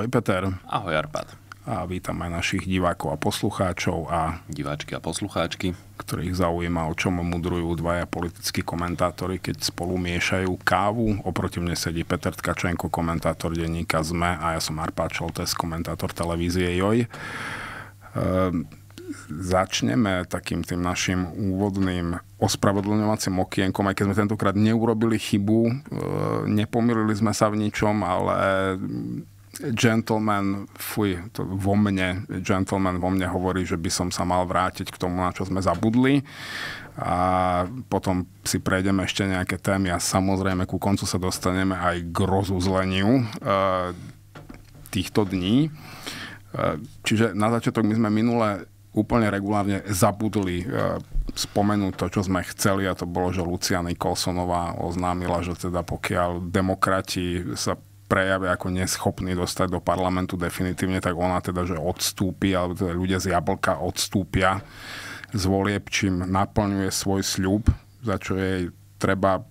Ahoj Peter. Ahoj Arpad. A vítam aj našich divákov a poslucháčov a diváčky a poslucháčky, ktorých zaujíma, o čom mudrujú dvaja politickí komentátori, keď spolu miešajú kávu. Oproti mne sedí Peter Tkačenko, komentátor denníka ZME a ja som Arpad Šoltes, komentátor televízie JOJ. Ehm, začneme takým tým našim úvodným ospravedlňovacím okienkom, aj keď sme tentokrát neurobili chybu, e, nepomýlili sme sa v ničom, ale gentleman, fuj, to vo mne, gentleman vo mne hovorí, že by som sa mal vrátiť k tomu, na čo sme zabudli a potom si prejdeme ešte nejaké témy a samozrejme ku koncu sa dostaneme aj k rozuzleniu e, týchto dní. E, čiže na začiatok my sme minule úplne regulárne zabudli e, spomenúť to, čo sme chceli a to bolo, že Lucia Nikolsonová oznámila, že teda pokiaľ demokrati sa prejave ako neschopný dostať do parlamentu definitívne, tak ona teda, že odstúpi, alebo teda ľudia z jablka odstúpia z volieb, čím naplňuje svoj sľub, za čo jej treba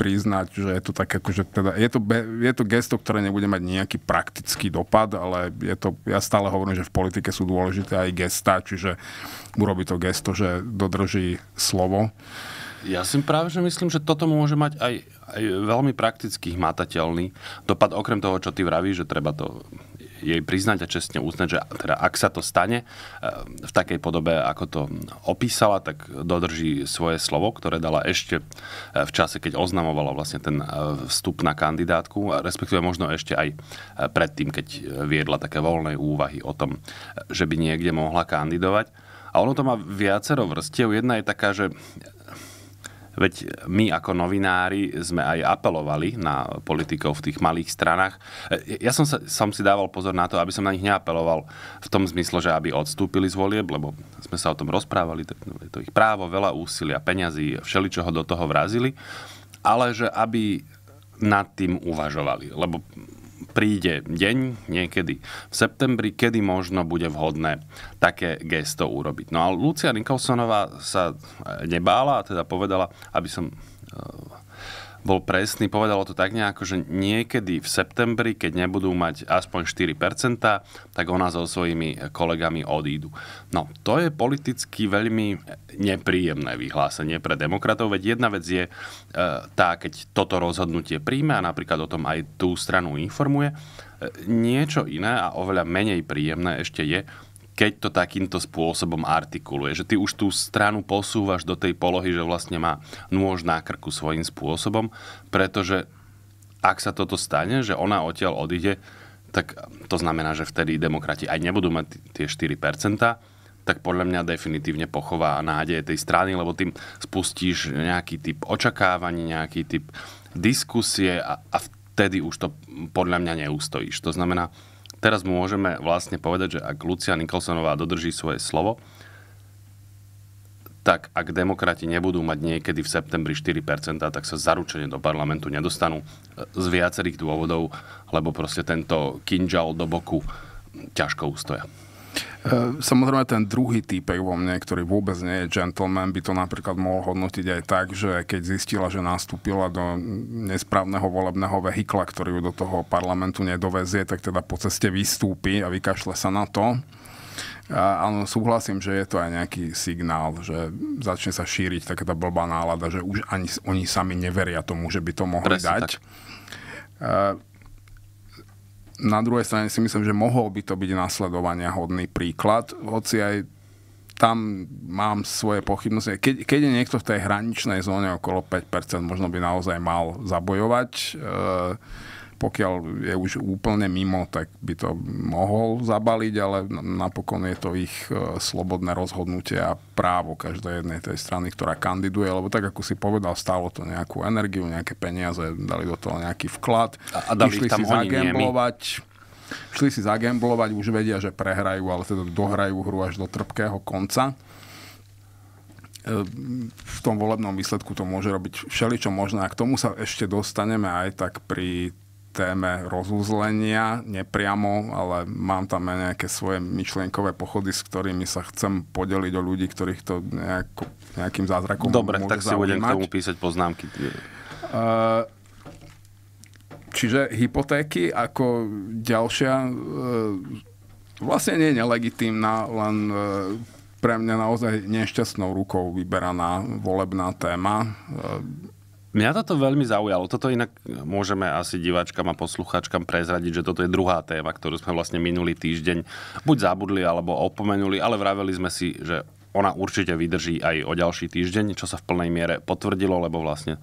priznať, že je to také, akože teda, je to, je to gesto, ktoré nebude mať nejaký praktický dopad, ale je to, ja stále hovorím, že v politike sú dôležité aj gesta, čiže urobí to gesto, že dodrží slovo. Ja si práve že myslím, že toto môže mať aj veľmi praktický, hmatateľný. Dopad okrem toho, čo ty vravíš, že treba to jej priznať a čestne uznať, že teda ak sa to stane eh, v takej podobe, ako to opísala, tak dodrží svoje slovo, ktoré dala ešte eh, v čase, keď oznamovala vlastne ten eh, vstup na kandidátku, respektíve možno ešte aj predtým, keď viedla také voľné úvahy o tom, že by niekde mohla kandidovať. A ono to má viacero vrstiev. Jedna je taká, že Veď my ako novinári sme aj apelovali na politikov v tých malých stranách. E, ja som, sa, som si dával pozor na to, aby som na nich neapeloval v tom zmysle, že aby odstúpili z volieb, lebo sme sa o tom rozprávali, to, je to ich právo, veľa úsilia, peňazí, všeličoho do toho vrazili, ale že aby nad tým uvažovali. Lebo príde deň, niekedy v septembri, kedy možno bude vhodné také gesto urobiť. No a Lucia Nikolsonová sa nebála a teda povedala, aby som bol presný, povedalo to tak nejako, že niekedy v septembri, keď nebudú mať aspoň 4%, tak ona so svojimi kolegami odídu. No, to je politicky veľmi nepríjemné vyhlásenie pre demokratov, veď jedna vec je e, tá, keď toto rozhodnutie príjme a napríklad o tom aj tú stranu informuje, e, niečo iné a oveľa menej príjemné ešte je, keď to takýmto spôsobom artikuluje. Že ty už tú stranu posúvaš do tej polohy, že vlastne má nôž na krku svojím spôsobom, pretože ak sa toto stane, že ona odtiaľ odíde, tak to znamená, že vtedy demokrati aj nebudú mať tie 4%, tak podľa mňa definitívne pochová nádeje tej strany, lebo tým spustíš nejaký typ očakávaní, nejaký typ diskusie a, a vtedy už to podľa mňa neustojíš. To znamená, Teraz mu môžeme vlastne povedať, že ak Lucia Nikolsonová dodrží svoje slovo, tak ak demokrati nebudú mať niekedy v septembri 4%, tak sa zaručene do parlamentu nedostanú e, z viacerých dôvodov, lebo proste tento kinžal do boku ťažko ustoja. E, samozrejme ten druhý týpek vo mne, ktorý vôbec nie je gentleman, by to napríklad mohol hodnotiť aj tak, že keď zistila, že nastúpila do nesprávneho volebného vehikla, ktorý ju do toho parlamentu nedovezie, tak teda po ceste vystúpi a vykašle sa na to. A áno, súhlasím, že je to aj nejaký signál, že začne sa šíriť taká tá blbá nálada, že už ani oni sami neveria tomu, že by to mohli Presne dať. Tak. E, na druhej strane si myslím, že mohol by to byť nasledovania hodný príklad, hoci aj tam mám svoje pochybnosti. Keď, keď je niekto v tej hraničnej zóne okolo 5%, možno by naozaj mal zabojovať. E, pokiaľ je už úplne mimo, tak by to mohol zabaliť, ale napokon je to ich e, slobodné rozhodnutie a právo každej jednej tej strany, ktorá kandiduje, lebo tak ako si povedal, stálo to nejakú energiu, nejaké peniaze, dali do toho nejaký vklad, a, a išli tam si zagemblovať. Šli si zagamblovať, už vedia, že prehrajú, ale teda dohrajú hru až do trpkého konca e, v tom volebnom výsledku to môže robiť všeličo možné. A k tomu sa ešte dostaneme aj tak pri téme rozúzlenia, nepriamo, ale mám tam aj nejaké svoje myšlienkové pochody, s ktorými sa chcem podeliť o ľudí, ktorých to nejako, nejakým zázrakom Dobre, môže tak si budem k tomu písať poznámky. Uh, čiže hypotéky ako ďalšia uh, vlastne nie je nelegitímna, len uh, pre mňa naozaj nešťastnou rukou vyberaná volebná téma. Uh, Mňa toto veľmi zaujalo. Toto inak môžeme asi diváčkam a poslucháčkam prezradiť, že toto je druhá téma, ktorú sme vlastne minulý týždeň buď zabudli alebo opomenuli, ale vraveli sme si, že ona určite vydrží aj o ďalší týždeň, čo sa v plnej miere potvrdilo, lebo vlastne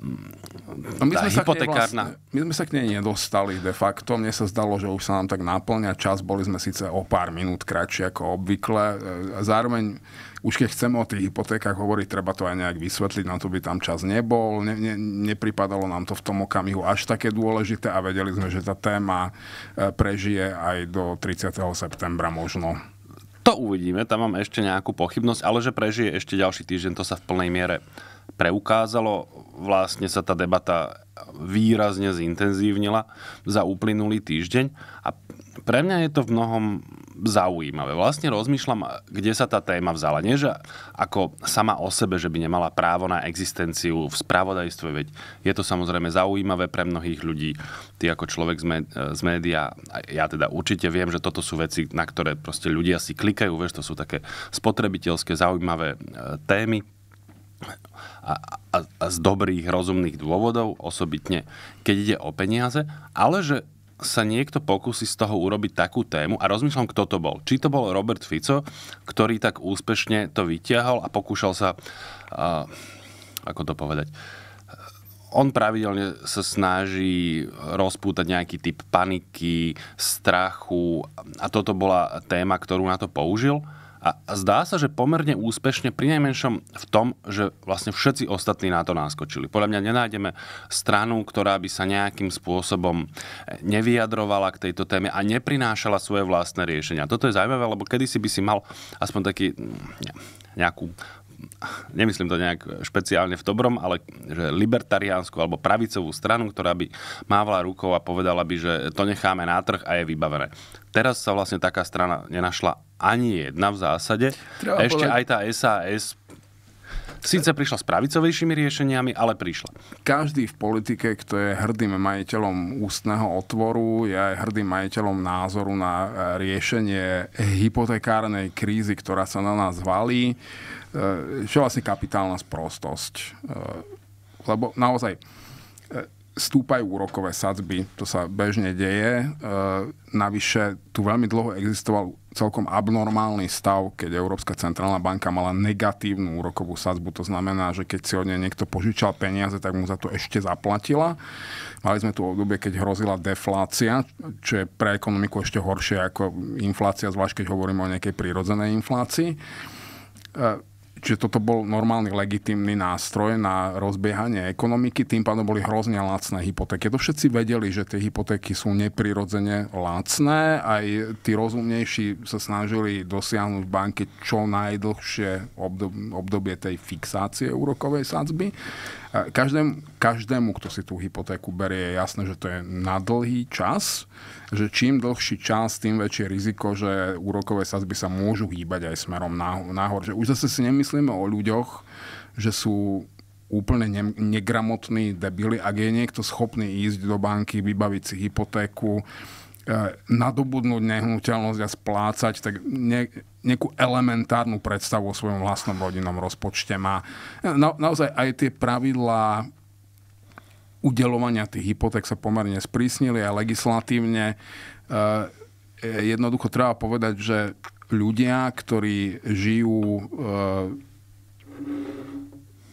mm, no tá my, sme hypotekárna... vlastne, my sme sa k nej nedostali de facto. Mne sa zdalo, že už sa nám tak naplňa čas. Boli sme síce o pár minút kratšie ako obvykle. E, zároveň už keď chceme o tých hypotékach hovoriť, treba to aj nejak vysvetliť, na to by tam čas nebol, ne, ne, nepripadalo nám to v tom okamihu až také dôležité a vedeli sme, že tá téma e, prežije aj do 30. septembra možno. To uvidíme, tam mám ešte nejakú pochybnosť, ale že prežije ešte ďalší týždeň, to sa v plnej miere preukázalo. Vlastne sa tá debata výrazne zintenzívnila za uplynulý týždeň a pre mňa je to v mnohom zaujímavé. Vlastne rozmýšľam, kde sa tá téma vzala. Nie, že ako sama o sebe, že by nemala právo na existenciu v spravodajstve, veď je to samozrejme zaujímavé pre mnohých ľudí. Ty ako človek z, méd- z média, ja teda určite viem, že toto sú veci, na ktoré proste ľudia si klikajú, vieš, to sú také spotrebiteľské zaujímavé e, témy a, a, a z dobrých, rozumných dôvodov, osobitne keď ide o peniaze, ale že sa niekto pokusí z toho urobiť takú tému a rozmýšľam, kto to bol. Či to bol Robert Fico, ktorý tak úspešne to vytiahol a pokúšal sa, a, ako to povedať, on pravidelne sa snaží rozpútať nejaký typ paniky, strachu a toto bola téma, ktorú na to použil. A zdá sa, že pomerne úspešne, pri najmenšom v tom, že vlastne všetci ostatní na to náskočili. Podľa mňa nenájdeme stranu, ktorá by sa nejakým spôsobom eh, nevyjadrovala k tejto téme a neprinášala svoje vlastné riešenia. Toto je zaujímavé, lebo kedysi by si mal aspoň taký hm, nejakú nemyslím to nejak špeciálne v dobrom, ale že libertariánsku alebo pravicovú stranu, ktorá by mávala rukou a povedala by, že to necháme na trh a je vybavené. Teraz sa vlastne taká strana nenašla ani jedna v zásade. Treba Ešte povedať... aj tá SAS Síce prišla s pravicovejšími riešeniami, ale prišla. Každý v politike, kto je hrdým majiteľom ústneho otvoru, je aj hrdým majiteľom názoru na e, riešenie hypotekárnej krízy, ktorá sa na nás valí. E, čo vlastne kapitálna sprostosť. E, lebo naozaj stúpajú úrokové sadzby, to sa bežne deje. E, navyše, tu veľmi dlho existoval celkom abnormálny stav, keď Európska centrálna banka mala negatívnu úrokovú sadzbu. To znamená, že keď si od nej niekto požičal peniaze, tak mu za to ešte zaplatila. Mali sme tu obdobie, keď hrozila deflácia, čo je pre ekonomiku ešte horšie ako inflácia, zvlášť keď hovoríme o nejakej prírodzenej inflácii. E, Čiže toto bol normálny legitímny nástroj na rozbiehanie ekonomiky, tým pádom boli hrozne lacné hypotéky. To všetci vedeli, že tie hypotéky sú neprirodzene lacné, aj tí rozumnejší sa snažili dosiahnuť v banke čo najdlhšie obdobie tej fixácie úrokovej sadzby. Každému, každému, kto si tú hypotéku berie, je jasné, že to je na dlhý čas, že čím dlhší čas, tým väčšie riziko, že úrokové sazby sa môžu hýbať aj smerom nahor. Že už zase si nemyslíme o ľuďoch, že sú úplne ne- negramotní debily. Ak je niekto schopný ísť do banky, vybaviť si hypotéku, E, nadobudnúť nehnuteľnosť a splácať, tak ne, nejakú elementárnu predstavu o svojom vlastnom rodinnom rozpočte má. E, na, naozaj aj tie pravidlá udelovania tých hypoték sa pomerne sprísnili a legislatívne e, jednoducho treba povedať, že ľudia, ktorí žijú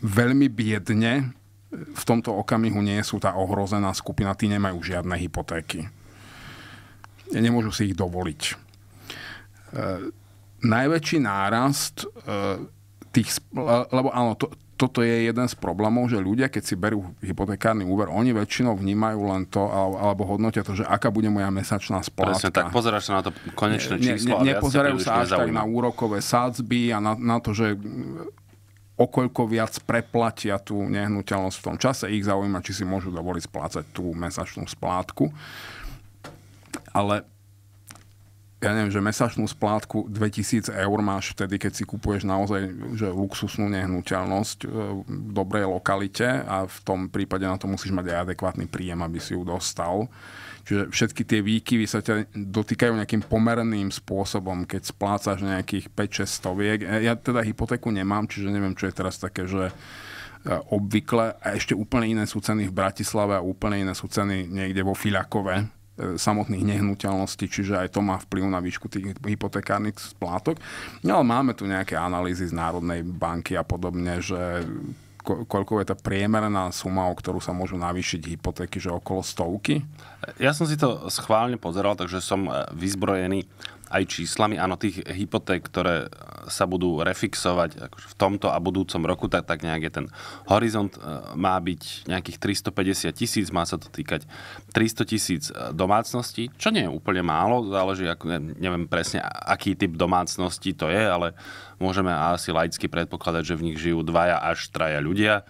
veľmi biedne, v tomto okamihu nie sú tá ohrozená skupina, tí nemajú žiadne hypotéky nemôžu si ich dovoliť. E, najväčší nárast e, tých, lebo áno, to, toto je jeden z problémov, že ľudia, keď si berú hypotekárny úver, oni väčšinou vnímajú len to, alebo hodnotia to, že aká bude moja mesačná splátka. Presne tak, pozeráš sa na to konečné číslo. Ne, ne, nepozerajú sa až tak na úrokové sádzby a na, na to, že mm, okoľko viac preplatia tú nehnuteľnosť v tom čase. Ich zaujíma, či si môžu dovoliť splácať tú mesačnú splátku ale ja neviem, že mesačnú splátku 2000 eur máš vtedy, keď si kupuješ naozaj že luxusnú nehnuteľnosť e, v dobrej lokalite a v tom prípade na to musíš mať aj adekvátny príjem, aby si ju dostal. Čiže všetky tie výkyvy sa ťa dotýkajú nejakým pomerným spôsobom, keď splácaš nejakých 5-6 stoviek. E, ja teda hypotéku nemám, čiže neviem, čo je teraz také, že e, obvykle a ešte úplne iné sú ceny v Bratislave a úplne iné sú ceny niekde vo Filakove samotných nehnuteľností, čiže aj to má vplyv na výšku tých hypotekárnych splátok. No, ale máme tu nejaké analýzy z Národnej banky a podobne, že ko- koľko je tá priemerná suma, o ktorú sa môžu navýšiť hypotéky, že okolo stovky? Ja som si to schválne pozeral, takže som e, vyzbrojený aj číslami, áno, tých hypoték, ktoré sa budú refixovať akože v tomto a budúcom roku, tak, tak nejak je ten horizont e, má byť nejakých 350 tisíc, má sa to týkať 300 tisíc e, domácností, čo nie je úplne málo, záleží, ako, neviem presne, aký typ domácnosti to je, ale môžeme asi laicky predpokladať, že v nich žijú dvaja až traja ľudia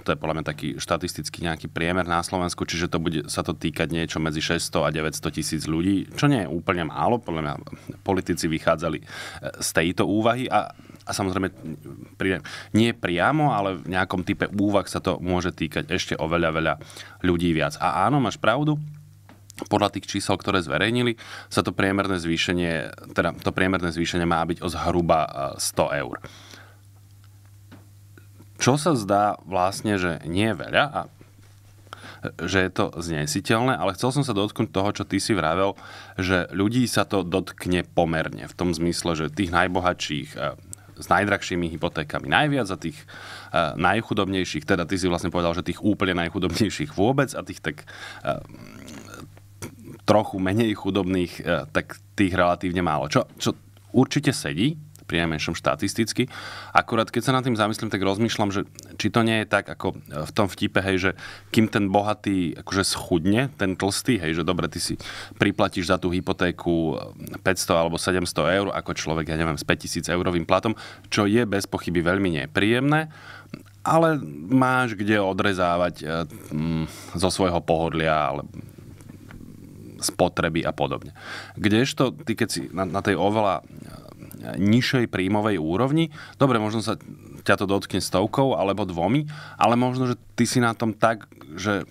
to je podľa mňa taký štatistický nejaký priemer na Slovensku, čiže to bude sa to týkať niečo medzi 600 a 900 tisíc ľudí, čo nie je úplne málo, podľa mňa politici vychádzali e, z tejto úvahy a, a samozrejme pri, nie priamo, ale v nejakom type úvah sa to môže týkať ešte oveľa veľa ľudí viac. A áno, máš pravdu, podľa tých čísel, ktoré zverejnili, sa to priemerné zvýšenie, teda to priemerné zvýšenie má byť o zhruba 100 e, eur čo sa zdá vlastne, že nie je veľa a e, že je to znesiteľné, ale chcel som sa dotknúť toho, čo ty si vravel, že ľudí sa to dotkne pomerne, v tom zmysle, že tých najbohatších e, s najdrahšími hypotékami najviac a tých e, najchudobnejších, teda ty si vlastne povedal, že tých úplne najchudobnejších vôbec a tých tak trochu menej chudobných, tak tých relatívne málo. Čo, čo určite sedí, priamejšom štatisticky. Akurát keď sa nad tým zamyslím, tak rozmýšľam, že či to nie je tak, ako e, v tom vtipe, hej, že kým ten bohatý akože schudne, ten tlstý, hej, že dobre, ty si priplatíš za tú hypotéku 500 e, alebo 700 eur ako človek, ja neviem, s 5000 eurovým platom, čo je bez pochyby veľmi nepríjemné, ale máš kde odrezávať e, zo svojho pohodlia ale spotreby a podobne. Kdežto ty, keď si na, na tej oveľa nižšej príjmovej úrovni. Dobre, možno sa ťa to dotkne stovkou alebo dvomi, ale možno, že ty si na tom tak, že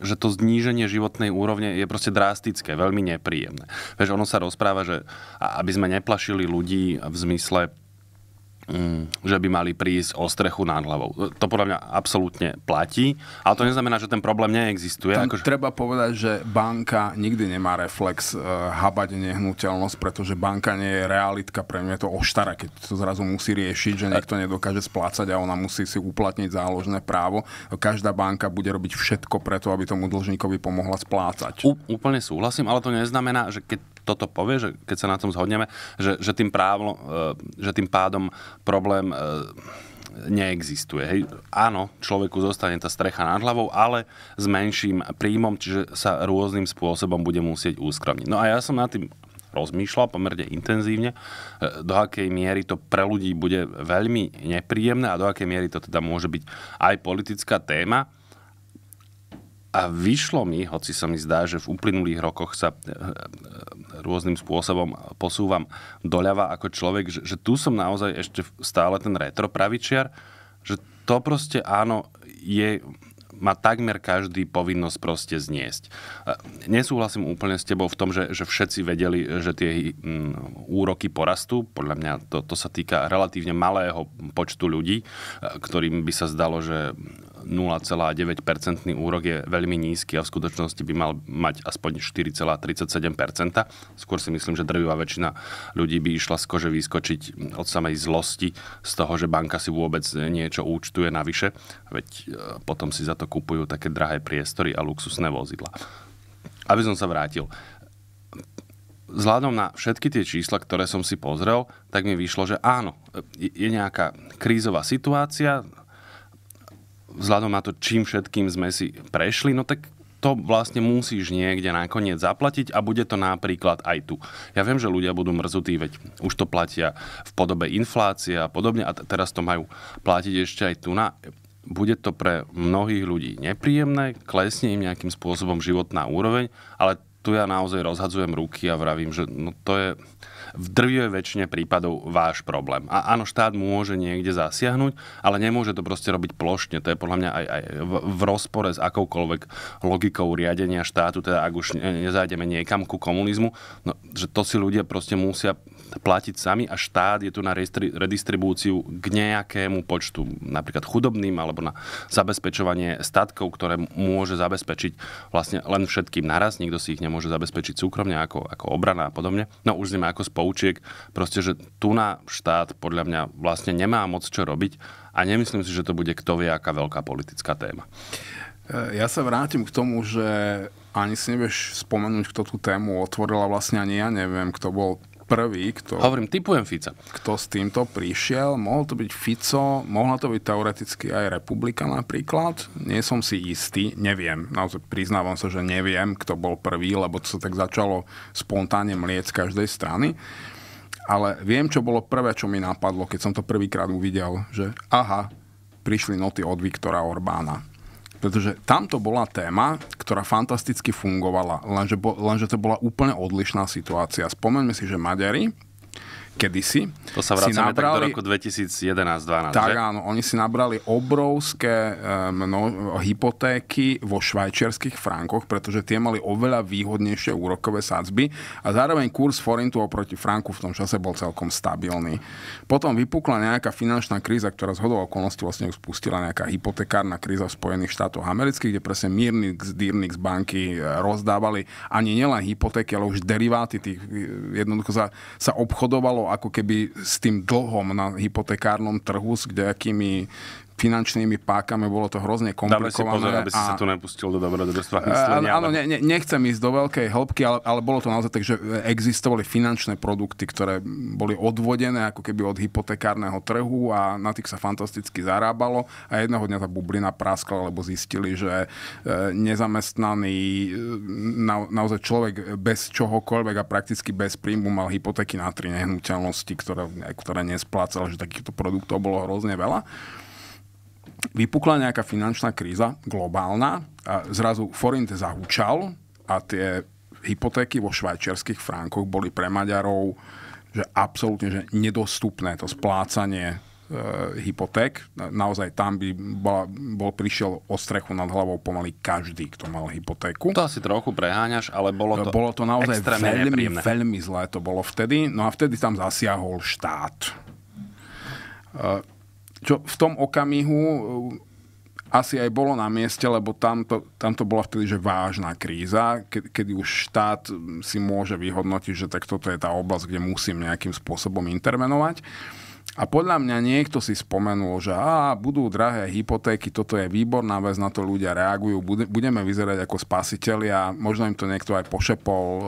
že to zníženie životnej úrovne je proste drastické, veľmi nepríjemné. Vieš, ono sa rozpráva, že aby sme neplašili ľudí v zmysle mm, že by mali prísť o strechu nad hlavou. To podľa mňa absolútne platí, ale to neznamená, že ten problém neexistuje. Tam akože... Treba povedať, že banka nikdy nemá reflex uh, habať nehnuteľnosť, pretože banka nie je realitka, pre mňa je to oštara, keď to zrazu musí riešiť, že niekto nedokáže splácať a ona musí si uplatniť záložné právo. Každá banka bude robiť všetko preto, aby tomu dlžníkovi pomohla splácať. U, úplne súhlasím, ale to neznamená, že keď toto povie, že keď sa na tom zhodneme, že, že, tým, právlo, e, že tým pádom problém e, neexistuje. Hej. Áno, človeku zostane tá strecha nad hlavou, ale s menším príjmom, čiže sa rôznym spôsobom bude musieť úskromniť. No a ja som nad tým rozmýšľal pomerne intenzívne, e, do akej miery to pre ľudí bude veľmi nepríjemné a do akej miery to teda môže byť aj politická téma. A vyšlo mi, hoci sa mi zdá, že v uplynulých rokoch sa eh, eh, rôznym spôsobom posúvam doľava ako človek, že, že tu som naozaj ešte stále ten retro pravičiar, že to proste áno, je, má takmer každý povinnosť proste zniesť. Nesúhlasím úplne s tebou v tom, že, že všetci vedeli, že tie mm, úroky porastú. Podľa mňa to, to sa týka relatívne malého počtu ľudí, eh, ktorým by sa zdalo, že 0,9% úrok je veľmi nízky a v skutočnosti by mal mať aspoň 4,37%. Skôr si myslím, že drvivá väčšina ľudí by išla z kože vyskočiť od samej zlosti z toho, že banka si vôbec niečo účtuje navyše, veď e, potom si za to kupujú také drahé priestory a luxusné vozidla. Aby som sa vrátil vzhľadom na všetky tie čísla, ktoré som si pozrel, tak mi vyšlo, že áno, je nejaká krízová situácia, vzhľadom na to, čím všetkým sme si prešli, no tak to vlastne musíš niekde nakoniec zaplatiť a bude to napríklad aj tu. Ja viem, že ľudia budú mrzutí, veď už to platia v podobe inflácie a podobne a t- teraz to majú platiť ešte aj tu na bude to pre mnohých ľudí nepríjemné, klesne im nejakým spôsobom životná úroveň, ale tu ja naozaj rozhadzujem ruky a vravím, že no to je v drvivej väčšine prípadov váš problém. A áno, štát môže niekde zasiahnuť, ale nemôže to proste robiť plošne. To je podľa mňa aj, aj v, v rozpore s akoukoľvek logikou riadenia štátu, teda ak už nezajdeme niekam ku komunizmu, no, že to si ľudia proste musia platiť sami a štát je tu na redistribúciu k nejakému počtu, napríklad chudobným alebo na zabezpečovanie statkov, ktoré môže zabezpečiť vlastne len všetkým naraz, nikto si ich nemôže zabezpečiť súkromne ako, ako obrana a podobne. No už sme ako spoučiek, proste, že tu na štát podľa mňa vlastne nemá moc čo robiť a nemyslím si, že to bude kto vie, aká veľká politická téma. E, ja sa vrátim k tomu, že ani si nevieš spomenúť, kto tú tému otvoril a vlastne ani ja neviem, kto bol prvý, kto... Hovorím, typujem Fica. Kto s týmto prišiel, mohol to byť Fico, mohla to byť teoreticky aj Republika napríklad. Nie som si istý, neviem. Naozaj priznávam sa, že neviem, kto bol prvý, lebo to sa tak začalo spontánne mlieť z každej strany. Ale viem, čo bolo prvé, čo mi napadlo, keď som to prvýkrát uvidel, že aha, prišli noty od Viktora Orbána pretože tamto bola téma, ktorá fantasticky fungovala, lenže, bo, lenže to bola úplne odlišná situácia. Spomeňme si, že Maďari kedysi. To sa vracame nabrali, tak do roku 2011 12 Tak že? áno, oni si nabrali obrovské eh, mno, hypotéky vo švajčiarských frankoch, pretože tie mali oveľa výhodnejšie úrokové sadzby a zároveň kurz forintu oproti franku v tom čase bol celkom stabilný. Potom vypukla nejaká finančná kríza, ktorá zhodou okolností vlastne spustila nejaká hypotekárna kríza v Spojených štátoch amerických, kde presne Mirnix, Dyrnix banky eh, rozdávali ani nielen hypotéky, ale už deriváty tých, eh, jednoducho sa, sa obchodovalo malo ako keby s tým dlhom na hypotekárnom trhu, s kdejakými finančnými pákami, bolo to hrozne komplikované. Dáme si pozor, aby si a... sa tu nepustil do dobrodružstva eh, Áno, ale... ne, nechcem ísť do veľkej hĺbky, ale, ale bolo to naozaj tak, že eh, existovali finančné produkty, ktoré boli odvodené ako keby od hypotekárneho trhu a na tých sa fantasticky zarábalo a jedného dňa tá bublina praskla, lebo zistili, že eh, nezamestnaný na, naozaj človek bez čohokoľvek a prakticky bez príjmu mal hypotéky na tri nehnuteľnosti, ktoré, ktoré nesplácal, že takýchto produktov bolo hrozne veľa vypukla nejaká finančná kríza globálna a zrazu forint zahúčal a tie hypotéky vo švajčiarských frankoch boli pre Maďarov že absolútne že nedostupné to splácanie e, hypoték. Naozaj tam by bol, bol prišiel o strechu nad hlavou pomaly každý, kto mal hypotéku. To asi trochu preháňaš, ale bolo to Bolo to naozaj veľmi, veľmi zlé to bolo vtedy. No a vtedy tam zasiahol štát. E, čo v tom okamihu e, asi aj bolo na mieste, lebo tamto, tamto bola vtedy že vážna kríza, ke, kedy už štát si môže vyhodnotiť, že tak toto je tá oblasť, kde musím nejakým spôsobom intervenovať. A podľa mňa niekto si spomenul, že á, budú drahé hypotéky, toto je výborná vec, na to ľudia reagujú, budeme vyzerať ako spasiteľi a možno im to niekto aj pošepol e,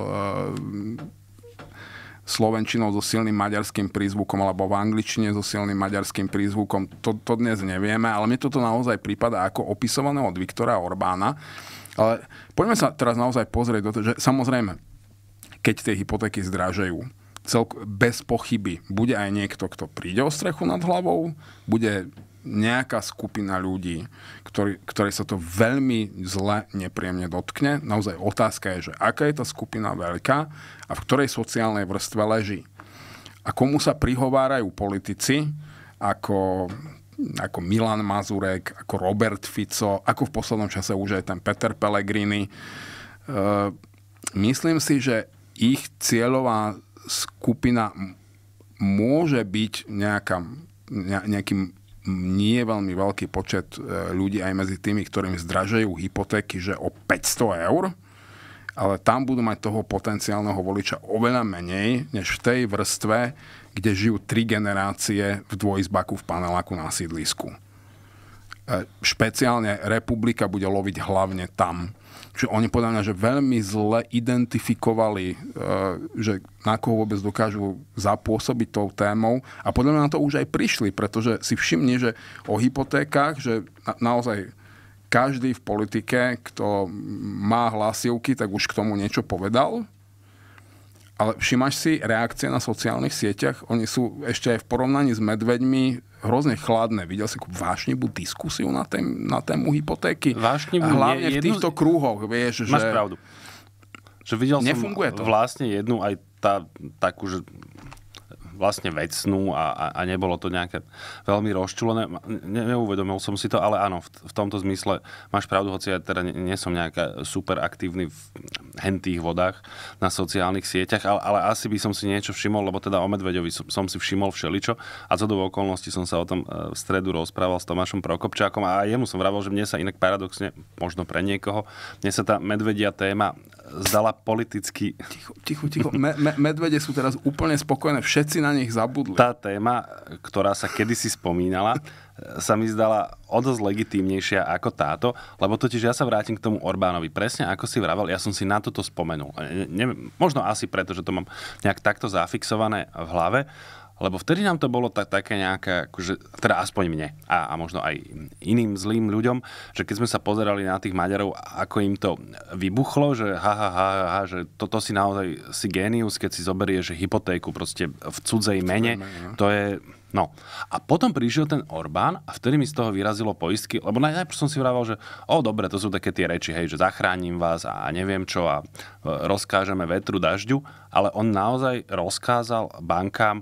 slovenčinou so silným maďarským prízvukom alebo v angličtine so silným maďarským prízvukom. To, to dnes nevieme, ale mne toto naozaj prípada ako opisované od Viktora Orbána. Ale poďme sa teraz naozaj pozrieť do toho, že samozrejme, keď tie hypotéky zdražajú, celk- bez pochyby bude aj niekto, kto príde o strechu nad hlavou, bude nejaká skupina ľudí, ktorý, ktorej sa to veľmi zle, nepríjemne dotkne. Naozaj otázka je, že aká je tá skupina veľká a v ktorej sociálnej vrstve leží. A komu sa prihovárajú politici ako, ako Milan Mazurek, ako Robert Fico, ako v poslednom čase už aj ten Peter Pellegrini. E, myslím si, že ich cieľová skupina môže byť nejaká, nejakým nie je veľmi veľký počet e, ľudí aj medzi tými, ktorým zdražajú hypotéky, že o 500 eur, ale tam budú mať toho potenciálneho voliča oveľa menej, než v tej vrstve, kde žijú tri generácie v dvojizbaku v paneláku na sídlisku. E, špeciálne republika bude loviť hlavne tam. Čiže oni podľa mňa, že veľmi zle identifikovali, e, že na koho vôbec dokážu zapôsobiť tou témou a podľa mňa na to už aj prišli, pretože si všimni, že o hypotékach, že naozaj každý v politike, kto má hlasivky, tak už k tomu niečo povedal. Ale všimáš si reakcie na sociálnych sieťach? Oni sú ešte aj v porovnaní s medveďmi hrozne chladné. Videl si vášnivú diskusiu na, tém, na tému hypotéky. Vášnivú, Hlavne je, v týchto krúhoch, vieš, Máš že... Máš pravdu. Že videl Nefunguje som to. vlastne jednu aj tá, takú, že vlastne vecnú no a, a, a nebolo to nejaké veľmi rozčulené. Ne, neuvedomil som si to, ale áno, v, v tomto zmysle máš pravdu, hoci ja teda nie, nie som nejaká super aktívny v hentých vodách na sociálnych sieťach, ale, ale asi by som si niečo všimol, lebo teda o Medveďovi som, som si všimol všeličo a zo do okolností som sa o tom e, v stredu rozprával s Tomášom Prokopčákom a jemu som vravel, že mne sa inak paradoxne, možno pre niekoho, mne sa tá medvedia téma zdala politicky... Ticho, ticho, ticho. Me, me, medvede sú teraz úplne spokojné, všetci na nich zabudli. Tá téma, ktorá sa kedysi spomínala, sa mi zdala o dosť legitímnejšia ako táto, lebo totiž ja sa vrátim k tomu Orbánovi. Presne ako si vravel, ja som si na toto spomenul. Ne, ne, možno asi preto, že to mám nejak takto zafixované v hlave, lebo vtedy nám to bolo tak, také nejaké, akože, teda aspoň mne a, a možno aj iným zlým ľuďom, že keď sme sa pozerali na tých Maďarov, ako im to vybuchlo, že ha, ha, ha, ha že toto si naozaj si génius, keď si zoberieš hypotéku proste v cudzej mene, no. to je... No a potom prišiel ten Orbán a vtedy mi z toho vyrazilo poistky, lebo najprv som si vraval, že o dobre, to sú také tie reči, hej, že zachránim vás a neviem čo a e, rozkážeme vetru, dažďu, ale on naozaj rozkázal bankám,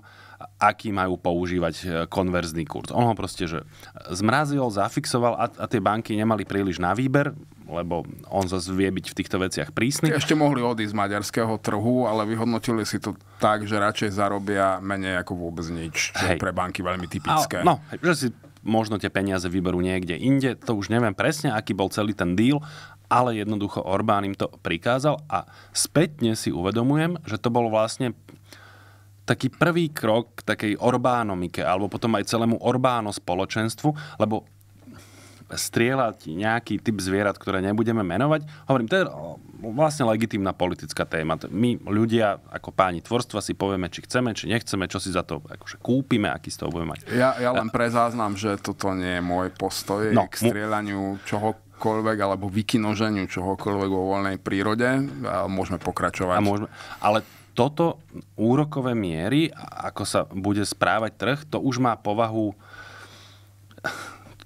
aký majú používať e, konverzný kurz. On ho proste že zmrazil, zafixoval a, a tie banky nemali príliš na výber, lebo on zase vie byť v týchto veciach prísny. Ešte mohli odísť z maďarského trhu, ale vyhodnotili si to tak, že radšej zarobia menej ako vôbec nič, čo Hej. je pre banky veľmi typické. A, no, že si možno tie peniaze vyberú niekde inde, to už neviem presne, aký bol celý ten deal, ale jednoducho Orbán im to prikázal a spätne si uvedomujem, že to bol vlastne taký prvý krok k takej Orbánomike, alebo potom aj celému Orbáno spoločenstvu, lebo strieľať nejaký typ zvierat, ktoré nebudeme menovať. Hovorím, to je vlastne legitímna politická téma. My ľudia ako páni tvorstva si povieme, či chceme, či nechceme, čo si za to akože kúpime, aký z toho budeme mať. Ja, ja len záznam, že toto nie je môj postoj no, k strieľaniu čoho čohokoľvek alebo vykinoženiu čohokoľvek vo voľnej prírode. môžeme pokračovať. A môžeme, ale toto úrokové miery, ako sa bude správať trh, to už má povahu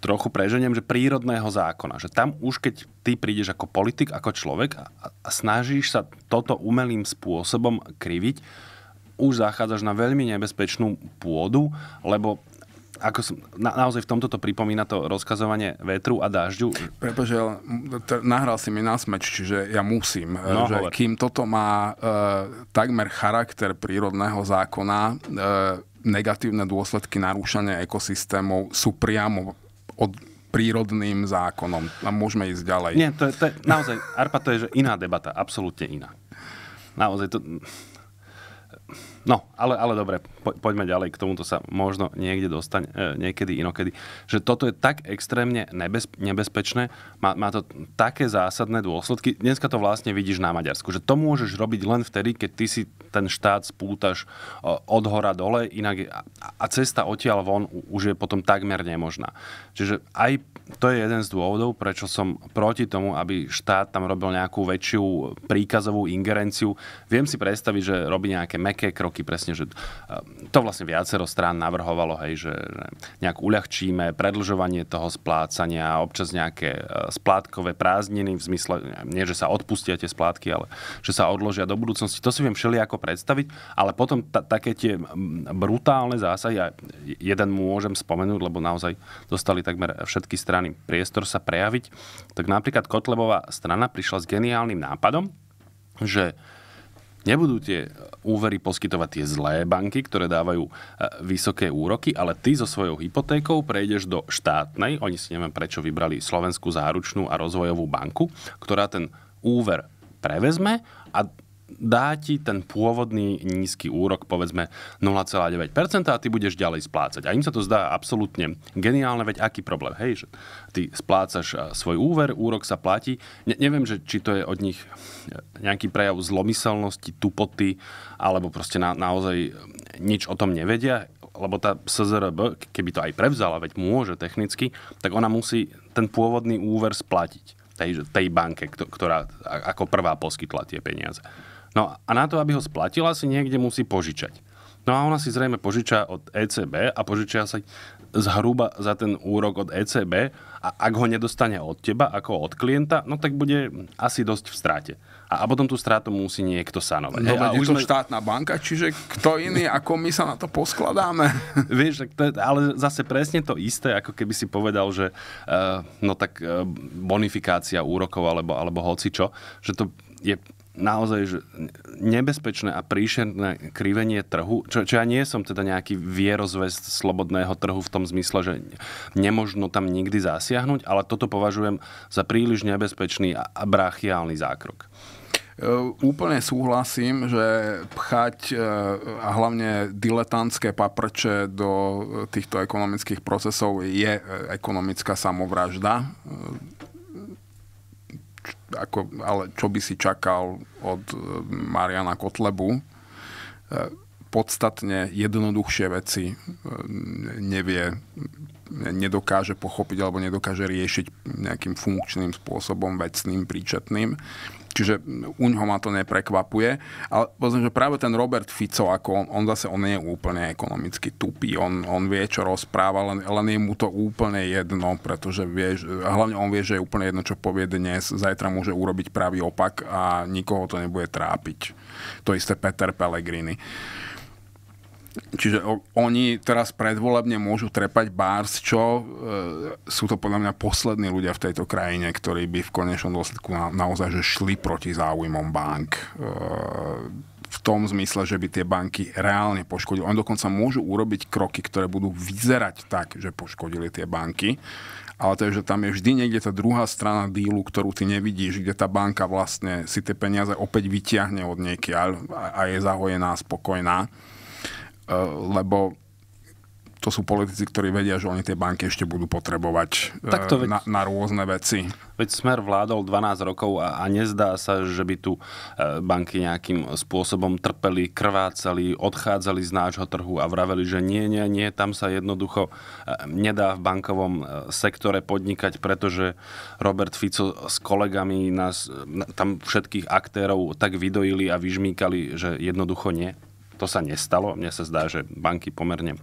trochu preženiem, že prírodného zákona. Že tam už, keď ty prídeš ako politik, ako človek a, a snažíš sa toto umelým spôsobom kriviť, už zachádzaš na veľmi nebezpečnú pôdu, lebo ako som, na, naozaj v tomto to pripomína to rozkazovanie vetru a dažďu. Pretože nahral si mi na smeč, čiže ja musím. No, eh, že hovor. kým toto má e, takmer charakter prírodného zákona, e, negatívne dôsledky narúšania ekosystémov sú priamo od prírodným zákonom. A môžeme ísť ďalej. Nie, to je, to je naozaj, ARPA to je že iná debata, absolútne iná. Naozaj to No, ale, ale dobre, po, poďme ďalej, k tomuto sa možno niekde dostane, e, niekedy inokedy. Že toto je tak extrémne nebez, nebezpečné, má, má to také zásadné dôsledky. Dneska to vlastne vidíš na Maďarsku, že to môžeš robiť len vtedy, keď ty si ten štát spútaš e, od hora dole, inak je, a, a cesta odtiaľ von už je potom takmer nemožná. Čiže aj to je jeden z dôvodov, prečo som proti tomu, aby štát tam robil nejakú väčšiu príkazovú ingerenciu. Viem si predstaviť, že robí nejaké meké kroky, presne, že eh, to vlastne viacero strán navrhovalo, hej, že nejak uľahčíme predlžovanie toho splácania, občas nejaké eh, splátkové prázdniny, v zmysle, nie, že sa odpustia tie splátky, ale že sa odložia do budúcnosti. To si viem ako predstaviť, ale potom t- také tie brutálne zásahy, ja jeden môžem spomenúť, lebo naozaj dostali takmer všetky strany strany priestor sa prejaviť, tak napríklad Kotlebová strana prišla s geniálnym nápadom, že nebudú tie úvery poskytovať tie zlé banky, ktoré dávajú e, vysoké úroky, ale ty so svojou hypotékou prejdeš do štátnej, oni si neviem prečo vybrali Slovenskú záručnú a rozvojovú banku, ktorá ten úver prevezme a dá ti ten pôvodný nízky úrok, povedzme 0,9% a ty budeš ďalej splácať. A im sa to zdá absolútne geniálne, veď aký problém, hej, že ty splácaš e, svoj úver, úrok sa platí. Ne- neviem, že či to je od nich e, nejaký prejav zlomyselnosti, tupoty, alebo proste na- naozaj e, nič o tom nevedia, lebo tá SZRB, keby to aj prevzala, veď môže technicky, tak ona musí ten pôvodný úver splatiť tej, tej banke, ktorá ako prvá poskytla tie peniaze. No a na to, aby ho splatila, si niekde musí požičať. No a ona si zrejme požičia od ECB a požičia sa zhruba za ten úrok od ECB a ak ho nedostane od teba ako od klienta, no tak bude asi dosť v stráte. A, a potom tú strátu musí niekto sanovať. No, je to sme... štátna banka, čiže kto iný ako my sa na to poskladáme. Vieš, to je, ale zase presne to isté, ako keby si povedal, že uh, no tak uh, bonifikácia úrokov alebo, alebo hoci čo, že to je naozaj že nebezpečné a príšerné krivenie trhu, čo, čo ja nie som teda nejaký vierozvest slobodného trhu v tom zmysle, že nemožno tam nikdy zasiahnuť, ale toto považujem za príliš nebezpečný a brachiálny zákrok. E, úplne súhlasím, že pchať e, a hlavne diletantské paprče do e, týchto ekonomických procesov je ekonomická samovražda ako, ale čo by si čakal od e, Mariana Kotlebu. E, podstatne jednoduchšie veci e, nevie, nedokáže pochopiť alebo nedokáže riešiť nejakým funkčným spôsobom, vecným, príčetným. Čiže mm, uňho ma to neprekvapuje. Ale poznam, že práve ten Robert Fico, ako on, on zase on nie je úplne ekonomicky tupý, on, on vie, čo rozpráva, len, len je mu to úplne jedno, pretože vie, hlavne on vie, že je úplne jedno, čo povie dnes, zajtra môže urobiť pravý opak a nikoho to nebude trápiť. To isté Peter Pellegrini. Čiže oni teraz predvolebne môžu trepať bárs, čo e, sú to podľa mňa poslední ľudia v tejto krajine, ktorí by v konečnom dôsledku na, naozaj že šli proti záujmom bank. E, v tom zmysle, že by tie banky reálne poškodili. Oni dokonca môžu urobiť kroky, ktoré budú vyzerať tak, že poškodili tie banky, ale to je, že tam je vždy niekde tá druhá strana dílu, ktorú ty nevidíš, kde tá banka vlastne si tie peniaze opäť vyťahne od niekiaľ a, a je zahojená, spokojná. E, lebo to sú politici, ktorí vedia, že oni tie banky ešte budú potrebovať e, tak to veď, na, na rôzne veci. Veď Smer vládol 12 rokov a, a nezdá sa, že by tu e, banky nejakým spôsobom trpeli, krvácali, odchádzali z nášho trhu a vraveli, že nie, nie, nie, tam sa jednoducho nedá v bankovom sektore podnikať, pretože Robert Fico s kolegami nás, tam všetkých aktérov tak vydojili a vyžmíkali, že jednoducho nie. To sa nestalo. Mne sa zdá, že banky pomerne e,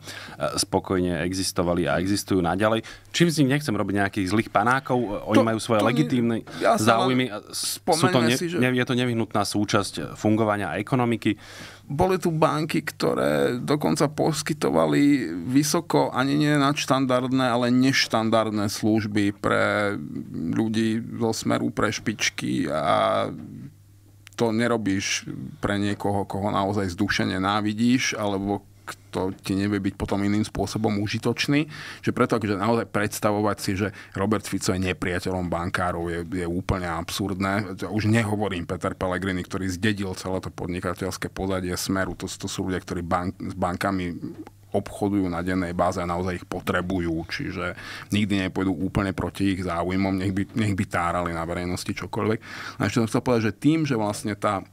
spokojne existovali a existujú naďalej. Čím z nich nechcem robiť nejakých zlých panákov, e, oni to, majú svoje legitímne ja záujmy. Sú to ne, si, že... Je to nevyhnutná súčasť e, fungovania ekonomiky. Boli tu banky, ktoré dokonca poskytovali vysoko, ani nie nad štandardné, ale neštandardné služby pre ľudí zo smeru pre špičky a to nerobíš pre niekoho, koho naozaj zdušene návidíš, alebo to ti nevie byť potom iným spôsobom užitočný. Že preto akože naozaj predstavovať si, že Robert Fico je nepriateľom bankárov je, je úplne absurdné. Ja už nehovorím Peter Pellegrini, ktorý zdedil celé to podnikateľské pozadie smeru. To, to sú ľudia, ktorí bank, s bankami obchodujú na dennej báze a naozaj ich potrebujú, čiže nikdy nepôjdu úplne proti ich záujmom, nech by, nech by tárali na verejnosti čokoľvek. A ešte som chcel povedať, že tým, že vlastne tá,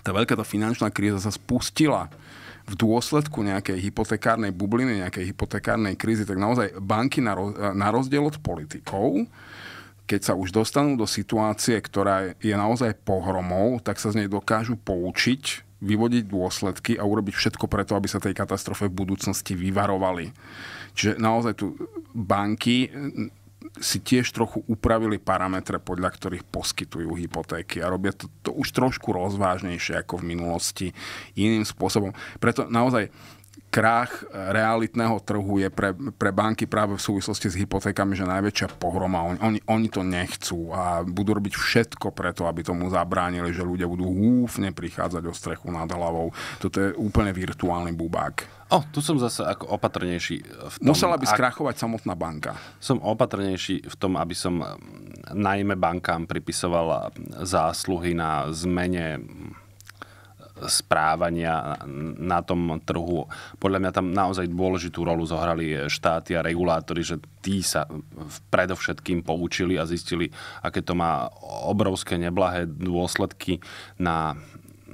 tá veľká tá finančná kríza sa spustila v dôsledku nejakej hypotekárnej bubliny, nejakej hypotekárnej krízy, tak naozaj banky na, roz, na rozdiel od politikov keď sa už dostanú do situácie, ktorá je naozaj pohromou, tak sa z nej dokážu poučiť vyvodiť dôsledky a urobiť všetko preto, aby sa tej katastrofe v budúcnosti vyvarovali. Čiže naozaj tu banky mm, si tiež trochu upravili parametre, podľa ktorých poskytujú hypotéky a robia to, to už trošku rozvážnejšie ako v minulosti, iným spôsobom. Preto naozaj krách realitného trhu je pre, pre banky práve v súvislosti s hypotékami, že najväčšia pohroma. Oni, oni, oni to nechcú a budú robiť všetko preto, aby tomu zabránili, že ľudia budú húfne prichádzať o strechu nad hlavou. Toto je úplne virtuálny bubák. O, tu som zase ako opatrnejší. V tom, Musela by skrachovať ak... samotná banka. Som opatrnejší v tom, aby som najmä bankám pripisoval zásluhy na zmene správania na tom trhu. Podľa mňa tam naozaj dôležitú rolu zohrali štáty a regulátori, že tí sa predovšetkým poučili a zistili, aké to má obrovské neblahé dôsledky na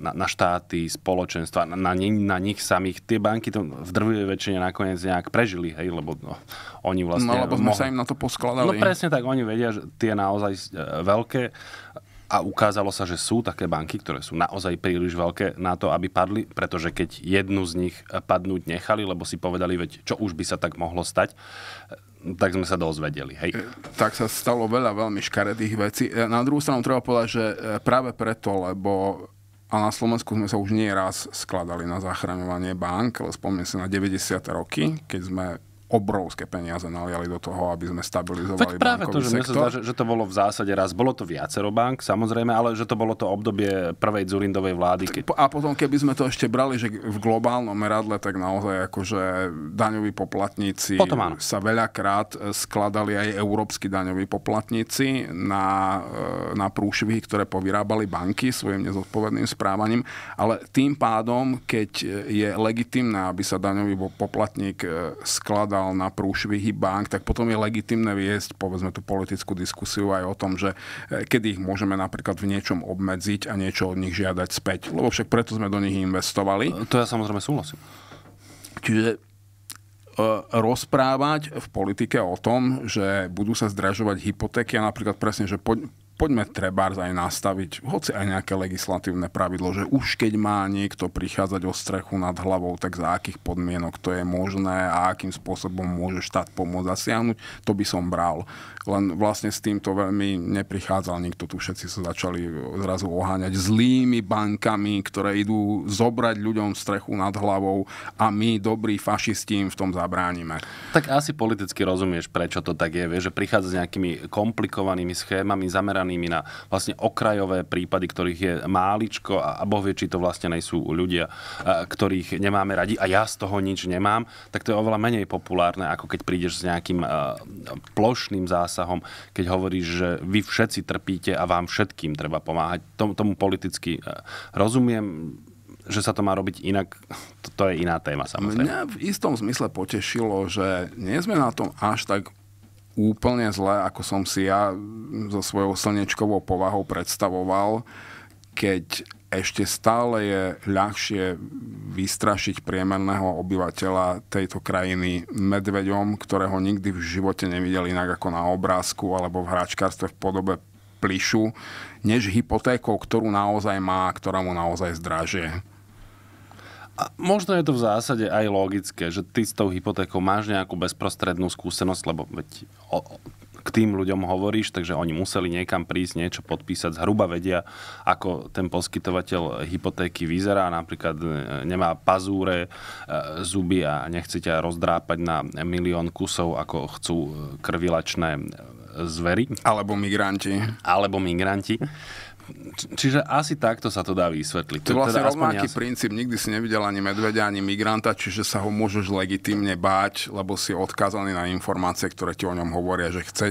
na, na štáty, spoločenstva, na, na, na nich samých. Tie banky to v drvivej väčšine nakoniec nejak prežili, hej, lebo no, oni vlastne... No, lebo sme mohli... sa im na to poskladali. No presne tak, oni vedia, že tie naozaj e, veľké a ukázalo sa, že sú také banky, ktoré sú naozaj príliš veľké na to, aby padli, pretože keď jednu z nich padnúť nechali, lebo si povedali, veď čo už by sa tak mohlo stať, tak sme sa dozvedeli. Hej. E, tak sa stalo veľa veľmi škaredých vecí. E, na druhú stranu treba povedať, že e, práve preto, lebo a na Slovensku sme sa už nie raz skladali na zachraňovanie bank, ale spomínam si na 90. roky, keď sme obrovské peniaze naliali do toho, aby sme stabilizovali Veď práve to, že sektor. Sa zdá, že, že to bolo v zásade raz, bolo to viacero bank, samozrejme, ale že to bolo to obdobie prvej Zurindovej vlády. Keď... A potom, keby sme to ešte brali, že v globálnom meradle, tak naozaj akože daňoví poplatníci sa veľakrát skladali aj európsky daňoví poplatníci na, e, na prúšvy, ktoré povyrábali banky svojim nezodpovedným správaním, ale tým pádom, keď je legitimné, aby sa daňový poplatník e, skladal poukázal na prúšvihy bank, tak potom je legitimné viesť, povedzme, tú politickú diskusiu aj o tom, že e, kedy ich môžeme napríklad v niečom obmedziť a niečo od nich žiadať späť. Lebo však preto sme do nich investovali. E, to ja samozrejme súhlasím. Čiže e, rozprávať v politike o tom, že budú sa zdražovať hypotéky a napríklad presne, že poďme trebárs aj nastaviť, hoci aj nejaké legislatívne pravidlo, že už keď má niekto prichádzať o strechu nad hlavou, tak za akých podmienok to je možné a akým spôsobom môže štát pomôcť zasiahnuť, to by som bral. Len vlastne s týmto veľmi neprichádzal nikto, tu všetci sa začali zrazu oháňať zlými bankami, ktoré idú zobrať ľuďom strechu nad hlavou a my, dobrí fašisti, im v tom zabránime. Tak asi politicky rozumieš, prečo to tak je, vieš, že prichádza s nejakými komplikovanými schémami zameraných zameranými na vlastne okrajové prípady, ktorých je máličko a, a boh vie, či to vlastne nejsú ľudia, ktorých nemáme radi a ja z toho nič nemám, tak to je oveľa menej populárne, ako keď prídeš s nejakým plošným zásahom, keď hovoríš, že vy všetci trpíte a vám všetkým treba pomáhať. Tomu, tomu politicky rozumiem, že sa to má robiť inak, to, to je iná téma samozrejme. Mňa v istom zmysle potešilo, že nie sme na tom až tak úplne zle, ako som si ja so svojou slnečkovou povahou predstavoval, keď ešte stále je ľahšie vystrašiť priemerného obyvateľa tejto krajiny medveďom, ktorého nikdy v živote nevidel inak ako na obrázku alebo v hračkárstve v podobe plišu, než hypotékou, ktorú naozaj má a ktorá mu naozaj zdražie možno je to v zásade aj logické, že ty s tou hypotékou máš nejakú bezprostrednú skúsenosť, lebo veď o, k tým ľuďom hovoríš, takže oni museli niekam prísť, niečo podpísať, zhruba vedia, ako ten poskytovateľ hypotéky vyzerá, napríklad e, nemá pazúre, e, zuby a nechce ťa rozdrápať na milión kusov, ako chcú e, krvilačné zvery. Alebo migranti. Alebo migranti. Čiže asi takto sa to dá vysvetliť. To je vlastne teda rovnaký ja... princíp. Nikdy si nevidel ani medvedia, ani migranta, čiže sa ho môžeš legitimne báť, lebo si odkázaný na informácie, ktoré ti o ňom hovoria, že chce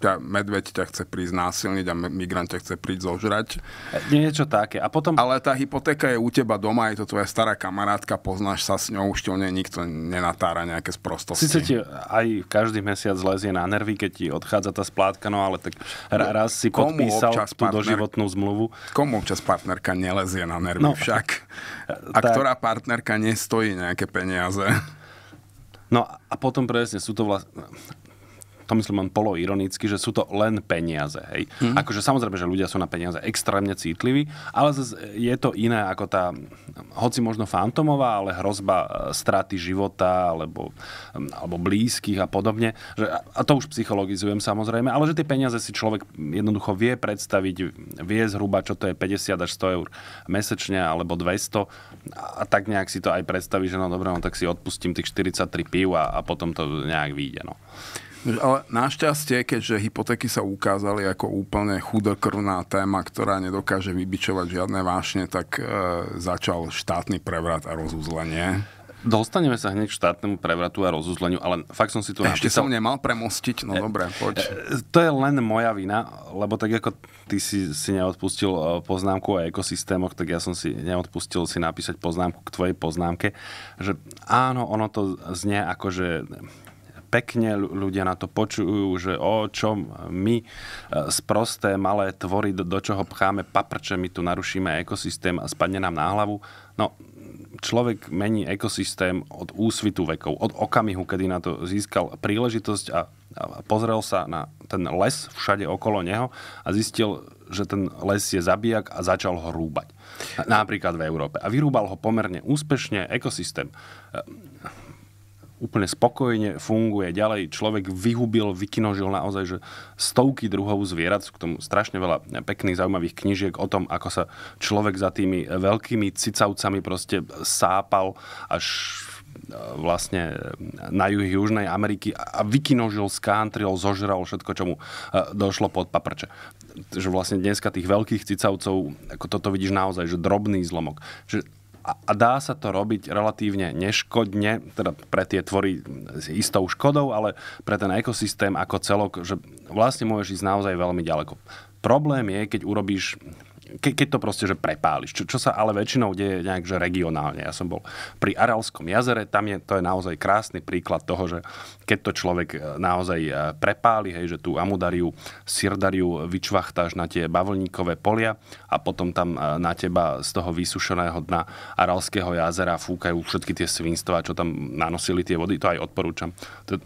ťa, medveď ťa chce prísť násilniť a migrant ťa chce prísť zožrať. E, Niečo také. A potom... Ale tá hypotéka je u teba doma, je to tvoja stará kamarátka, poznáš sa s ňou, už ťa nikto nenatára nejaké sprostosti. Sice ti aj každý mesiac lezie na nervy, keď ti odchádza tá splátka, no ale tak no, raz si Komu podpísal tú partner... doživotnú zmluvu. Komu občas partnerka nelezie na nervy no, však? E, a tá... ktorá partnerka nestojí nejaké peniaze? No a potom presne sú to vlastne to myslím len poloironicky, že sú to len peniaze. Hej. Mm. Akože samozrejme, že ľudia sú na peniaze extrémne citliví, ale je to iné ako tá, hoci možno fantomová, ale hrozba e, straty života alebo, alebo blízkych a podobne. Že, a to už psychologizujem samozrejme, ale že tie peniaze si človek jednoducho vie predstaviť, vie zhruba, čo to je 50 až 100 eur mesečne alebo 200 a tak nejak si to aj predstaví, že no dobré, no tak si odpustím tých 43 piv a, a potom to nejak vyjde. No. Ale našťastie, keďže hypotéky sa ukázali ako úplne chudokrvná téma, ktorá nedokáže vybičovať žiadne vášne, tak e, začal štátny prevrat a rozuzlenie. Dostaneme sa hneď k štátnemu prevratu a rozuzleniu, ale fakt som si tu Ešte napísal... som nemal premostiť, no e, dobre, poď. E, to je len moja vina, lebo tak ako ty si, si neodpustil e, poznámku o ekosystémoch, tak ja som si neodpustil si napísať poznámku k tvojej poznámke, že áno, ono to znie ako, že pekne, ľudia na to počujú, že o čo my e, sprosté malé tvory, do, do čoho pcháme paprče, my tu narušíme ekosystém a spadne nám na hlavu. No, človek mení ekosystém od úsvitu vekov, od okamihu, kedy na to získal príležitosť a, a pozrel sa na ten les všade okolo neho a zistil, že ten les je zabijak a začal ho rúbať. Napríklad v Európe. A vyrúbal ho pomerne úspešne ekosystém e, úplne spokojne funguje ďalej. Človek vyhubil, vykinožil naozaj že stovky druhov zvierat, k tomu strašne veľa pekných, zaujímavých knižiek o tom, ako sa človek za tými veľkými cicavcami proste sápal až e, vlastne na juhy Južnej Ameriky a vykinožil, skántril, zožral všetko, čo mu e, došlo pod paprče. Že vlastne dneska tých veľkých cicavcov, ako toto vidíš naozaj, že drobný zlomok. Že a dá sa to robiť relatívne neškodne, teda pre tie tvory s istou škodou, ale pre ten ekosystém ako celok, že vlastne môžeš ísť naozaj veľmi ďaleko. Problém je, keď urobíš ke, keď to proste, že prepáliš. Čo, čo sa ale väčšinou deje nejak, že regionálne. Ja som bol pri Aralskom jazere, tam je, to je naozaj krásny príklad toho, že keď to človek e, naozaj e, prepáli, hej, že tú amudariu, sirdariu vyčvachtáš na tie bavlníkové polia a potom tam e, na teba z toho vysušeného dna Aralského jazera fúkajú všetky tie svinstva, čo tam nanosili tie vody, to aj odporúčam.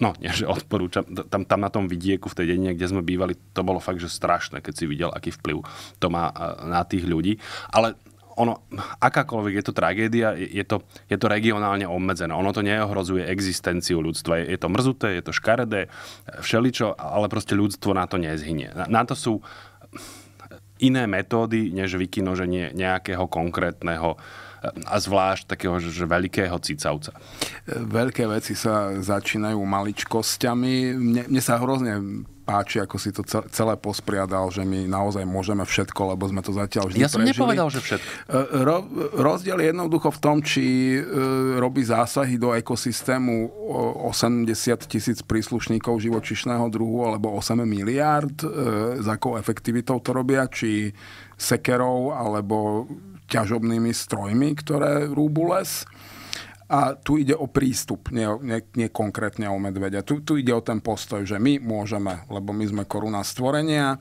No, nie, že odporúčam. Tam, tam na tom vidieku v tej dedine, kde sme bývali, to bolo fakt, že strašné, keď si videl, aký vplyv to má na tých ľudí. Ale ono, akákoľvek je to tragédia, je, to, je to regionálne obmedzené. Ono to neohrozuje existenciu ľudstva. Je, je to mrzuté, je to škaredé, všeličo, ale proste ľudstvo na to nezhynie. Na, na to sú iné metódy, než vykinoženie nejakého konkrétneho eh, a zvlášť takého že veľkého cicavca. Veľké veci sa začínajú maličkosťami. Mne, mne sa hrozne páči, ako si to celé pospriadal, že my naozaj môžeme všetko, lebo sme to zatiaľ vždy Ja som prežili. nepovedal, že všetko. E, ro- rozdiel je jednoducho v tom, či e, robí zásahy do ekosystému 80 tisíc príslušníkov živočišného druhu, alebo 8 miliárd, s e, akou efektivitou to robia, či sekerov, alebo ťažobnými strojmi, ktoré rúbu les a tu ide o prístup, nie, nie, nie konkrétne o medvedia. Tu, tu ide o ten postoj, že my môžeme, lebo my sme koruna stvorenia. E,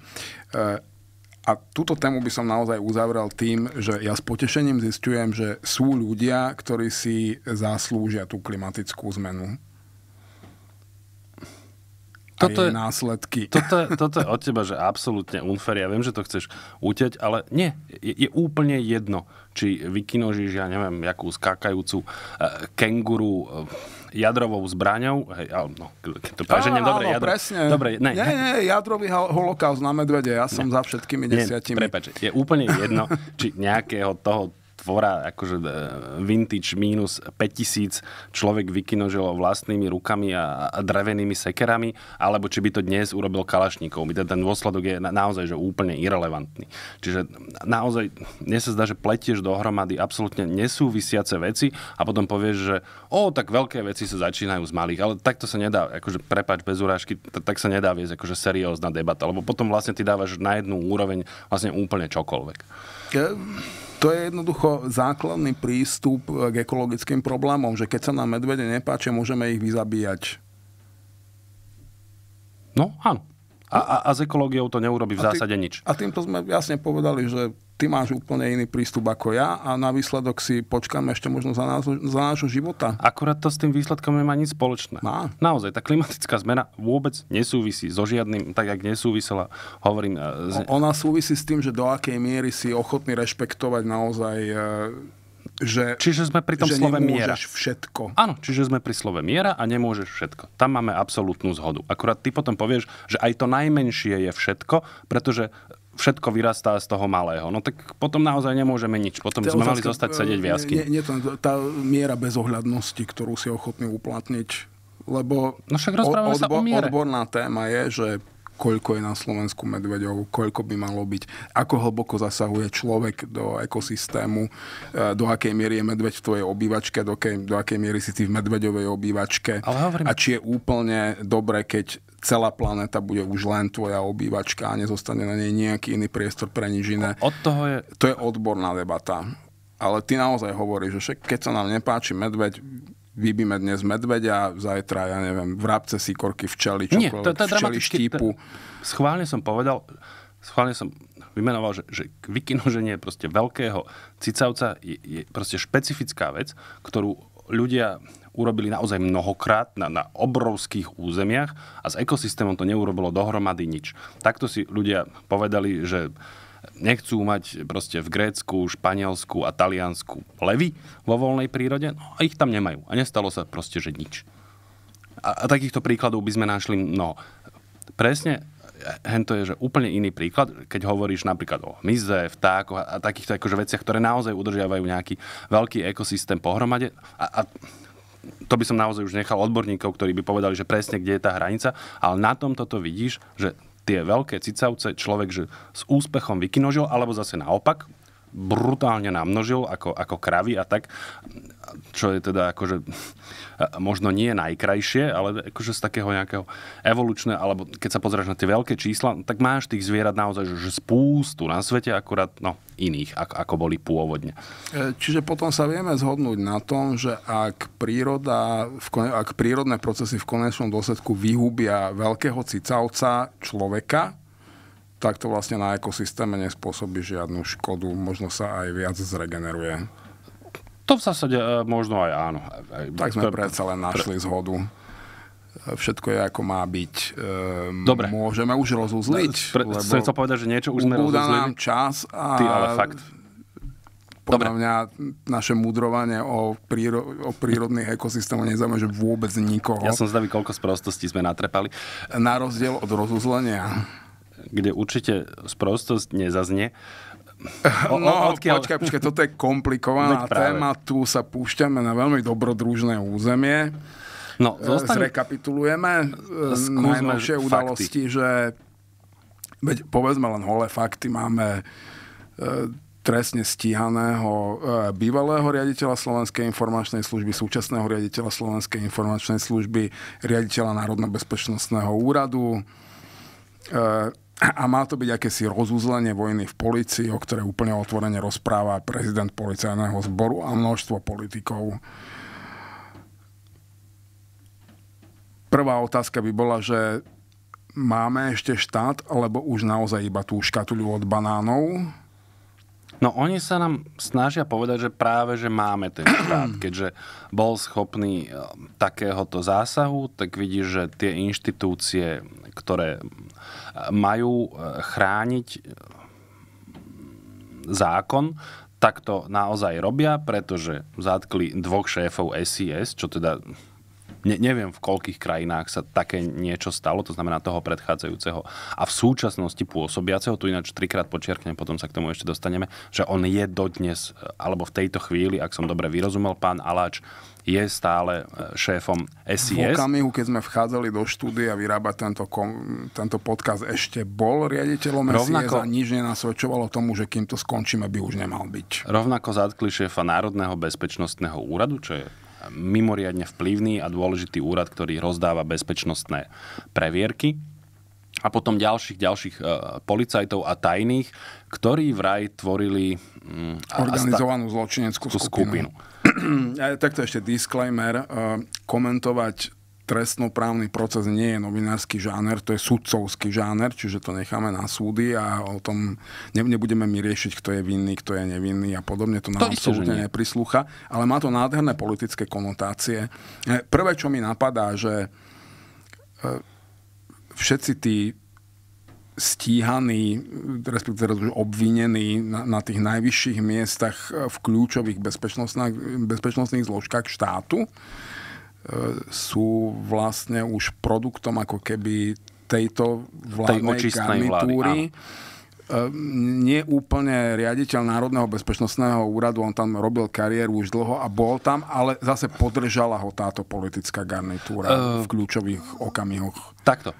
a túto tému by som naozaj uzavrel tým, že ja s potešením zistujem, že sú ľudia, ktorí si zaslúžia tú klimatickú zmenu toto je, následky. Toto, toto je od teba, že absolútne unfair. Ja viem, že to chceš uteť, ale nie. Je, je úplne jedno, či vykinožíš, ja neviem, jakú skákajúcu e, kenguru e, jadrovou zbraňou. Hej, no, keď to áno, dobre, áno, jadro, presne. Dobre, ne, nie, nie, jadrový holokaust na medvede, ja som nie, za všetkými desiatimi. Prepač, je úplne jedno, či nejakého toho tvora, akože e, vintage minus 5000 človek vykinožilo vlastnými rukami a, drevenými sekerami, alebo či by to dnes urobil Kalašníkov. Ten, ten dôsledok je naozaj že úplne irrelevantný. Čiže naozaj, mne sa zdá, že pletieš dohromady absolútne nesúvisiace veci a potom povieš, že o, tak veľké veci sa začínajú z malých, ale takto sa nedá, akože prepač bez urážky, tak sa nedá viesť akože seriózna debata, lebo potom vlastne ty dávaš na jednu úroveň vlastne úplne čokoľvek. To je jednoducho základný prístup k ekologickým problémom, že keď sa nám medvede nepáčia, môžeme ich vyzabíjať. No, áno. A, a, a s ekológiou to neurobi v zásade nič. A týmto sme jasne povedali, že ty máš úplne iný prístup ako ja a na výsledok si počkáme ešte možno za, nás, za nášho života. Akurát to s tým výsledkom nemá nič spoločné. Má. Naozaj, tá klimatická zmena vôbec nesúvisí so žiadnym, tak jak nesúvisela, hovorím... E, z... Ona súvisí s tým, že do akej miery si ochotný rešpektovať naozaj e, že, čiže sme pri tom že slove miera. všetko. Áno, čiže sme pri slove miera a nemôžeš všetko. Tam máme absolútnu zhodu. Akurát ty potom povieš, že aj to najmenšie je všetko, pretože všetko vyrastá z toho malého. No tak potom naozaj nemôžeme nič. Potom sme mali zostať sedieť v jaskyni. Nie, nie, tá miera bezohľadnosti, ktorú si ochotný uplatniť, lebo no však odbo- sa o miere. odborná téma je, že koľko je na Slovensku medveďov, koľko by malo byť, ako hlboko zasahuje človek do ekosystému, e, do akej miery je medveď v tvojej obývačke, do, kej, do akej miery si ty v medveďovej obývačke Ale hovorím. a či je úplne dobre, keď celá planéta bude už len tvoja obývačka a nezostane na nej nejaký iný priestor pre nič iné. Od toho je... To je odborná debata. Ale ty naozaj hovoríš, že však keď sa nám nepáči medveď, vybíme dnes medveďa, zajtra, ja neviem, vrabce, síkorky, včeli, čokoľvek, Nie, to, to včely štípu. schválne som povedal, schválne som vymenoval, že, že vykinoženie proste veľkého cicavca je, je proste špecifická vec, ktorú ľudia urobili naozaj mnohokrát na, na obrovských územiach a s ekosystémom to neurobilo dohromady nič. Takto si ľudia povedali, že nechcú mať proste v Grécku, Španielsku a Taliansku levy vo voľnej prírode, no a ich tam nemajú. A nestalo sa proste, že nič. A, a takýchto príkladov by sme našli no Presne hento je, že úplne iný príklad, keď hovoríš napríklad o mize, vtákoch a takýchto akože veciach, ktoré naozaj udržiavajú nejaký veľký ekosystém pohromade. A, a to by som naozaj už nechal odborníkov, ktorí by povedali, že presne kde je tá hranica, ale na tom toto vidíš, že tie veľké cicavce človek že s úspechom vykinožil, alebo zase naopak, brutálne namnožil ako, ako kravy a tak, čo je teda akože možno nie najkrajšie, ale akože z takého nejakého evolučného, alebo keď sa pozrieš na tie veľké čísla, tak máš tých zvierat naozaj že spústu na svete, akurát no, iných, ako, ako boli pôvodne. E, čiže potom sa vieme zhodnúť na tom, že ak, príroda, ak prírodné procesy v konečnom dôsledku vyhubia veľkého cicavca človeka, tak to vlastne na ekosystéme nespôsobí žiadnu škodu, možno sa aj viac zregeneruje. To v zásade e, možno aj áno. Aj, tak sme to... predsa len našli pre... zhodu. E, všetko je ako má byť. Ehm, Dobre. Môžeme už rozuzliť. Pre, lebo chcem povedať, že niečo už sme rozuzlili. nám čas a... Ty, ale fakt. Podľa Dobre. mňa naše mudrovanie o, príro- o prírodných ekosystémoch nezaujíma, že vôbec nikoho. Ja som zdavý, koľko sprostostí sme natrepali. Na rozdiel od rozuzlenia kde určite sprostosť nezaznie. O, no, odkiaľ... počkaj, počkaj, toto je komplikovaná téma, tu sa púšťame na veľmi dobrodružné územie. No, e, zostane... Zrekapitulujeme e, najnovšie fakty. udalosti, že veď povedzme len holé fakty, máme e, trestne stíhaného bývalého riaditeľa Slovenskej informačnej služby, súčasného riaditeľa Slovenskej informačnej služby, riaditeľa Národno-bezpečnostného úradu, a má to byť akési rozúzlenie vojny v policii, o ktoré úplne otvorene rozpráva prezident policajného zboru a množstvo politikov. Prvá otázka by bola, že máme ešte štát, alebo už naozaj iba tú škatuľu od banánov? No oni sa nám snažia povedať, že práve, že máme ten štát. Keďže bol schopný eh, takéhoto zásahu, tak vidíš, že tie inštitúcie, ktoré eh, majú eh, chrániť zákon, tak to naozaj robia, pretože zatkli dvoch šéfov SIS, čo teda Ne, neviem, v koľkých krajinách sa také niečo stalo, to znamená toho predchádzajúceho a v súčasnosti pôsobiaceho, tu ináč trikrát počiarknem, potom sa k tomu ešte dostaneme, že on je dodnes, alebo v tejto chvíli, ak som dobre vyrozumel, pán Aláč, je stále e, šéfom SIS. V okamihu, keď sme vchádzali do štúdia vyrábať tento, kom, tento podcast, ešte bol riaditeľom rovnako, SIS a nič nenasvedčovalo tomu, že kým to skončíme, by už nemal byť. Rovnako zatkli šéfa Národného bezpečnostného úradu, čo je mimoriadne vplyvný a dôležitý úrad, ktorý rozdáva bezpečnostné previerky a potom ďalších, ďalších e, policajtov a tajných, ktorí vraj tvorili... Mm, Organizovanú zločineckú skupinu. skupinu. takto ešte disclaimer. E, komentovať trestnoprávny proces nie je novinársky žáner, to je sudcovský žáner, čiže to necháme na súdy a o tom nebudeme my riešiť, kto je vinný, kto je nevinný a podobne. To nám to absolútne neprislúcha, ale má to nádherné politické konotácie. E, prvé, čo mi napadá, že e, všetci tí stíhaní, respektíve teraz už obvinení na, na tých najvyšších miestach e, v kľúčových bezpečnostných, bezpečnostných zložkách štátu, sú vlastne už produktom ako keby tejto vládnej Tej garnitúry. Vlády, ehm, nie úplne riaditeľ Národného bezpečnostného úradu, on tam robil kariéru už dlho a bol tam, ale zase podržala ho táto politická garnitúra uh, v kľúčových okamihoch. Takto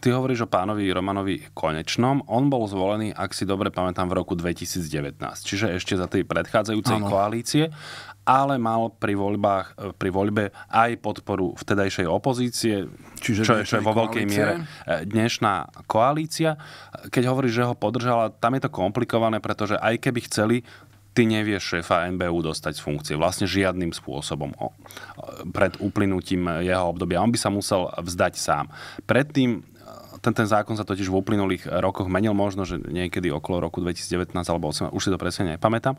ty hovoríš o pánovi Romanovi Konečnom. On bol zvolený, ak si dobre pamätám, v roku 2019, čiže ešte za tej predchádzajúcej ano. koalície, ale mal pri, voľbách, pri voľbe aj podporu vtedajšej opozície, čiže čo, čo je vo veľkej miere e, dnešná koalícia. Keď hovoríš, že ho podržala, tam je to komplikované, pretože aj keby chceli, ty nevieš šéfa NBU dostať z funkcie vlastne žiadnym spôsobom o, pred uplynutím jeho obdobia. On by sa musel vzdať sám. Predtým ten, ten zákon sa totiž v uplynulých eh, rokoch menil, možno, že niekedy okolo roku 2019 alebo 2018, už si to presne nepamätám.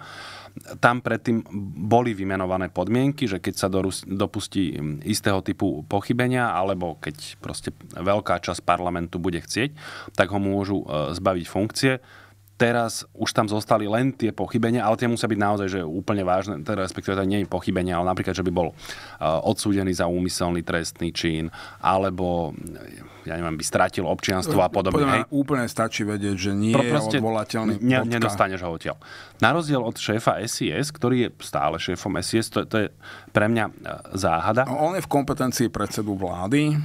Tam predtým boli vymenované podmienky, že keď sa dopustí hm, istého typu pochybenia, alebo keď proste veľká časť parlamentu bude chcieť, tak ho môžu eh, zbaviť funkcie Teraz už tam zostali len tie pochybenia, ale tie musia byť naozaj že úplne vážne, teda respektíve to nie je pochybenia, ale napríklad, že by bol e, odsúdený za úmyselný trestný čin, alebo e, ja neviem, by stratil občianstvo a podobne. Podľa úplne stačí vedieť, že nie Pro, je odvolateľný. Ne, nedostaneš ho odtiaľ. Na rozdiel od šéfa SIS, ktorý je stále šéfom SIS, to, to je pre mňa e, záhada. On je v kompetencii predsedu vlády,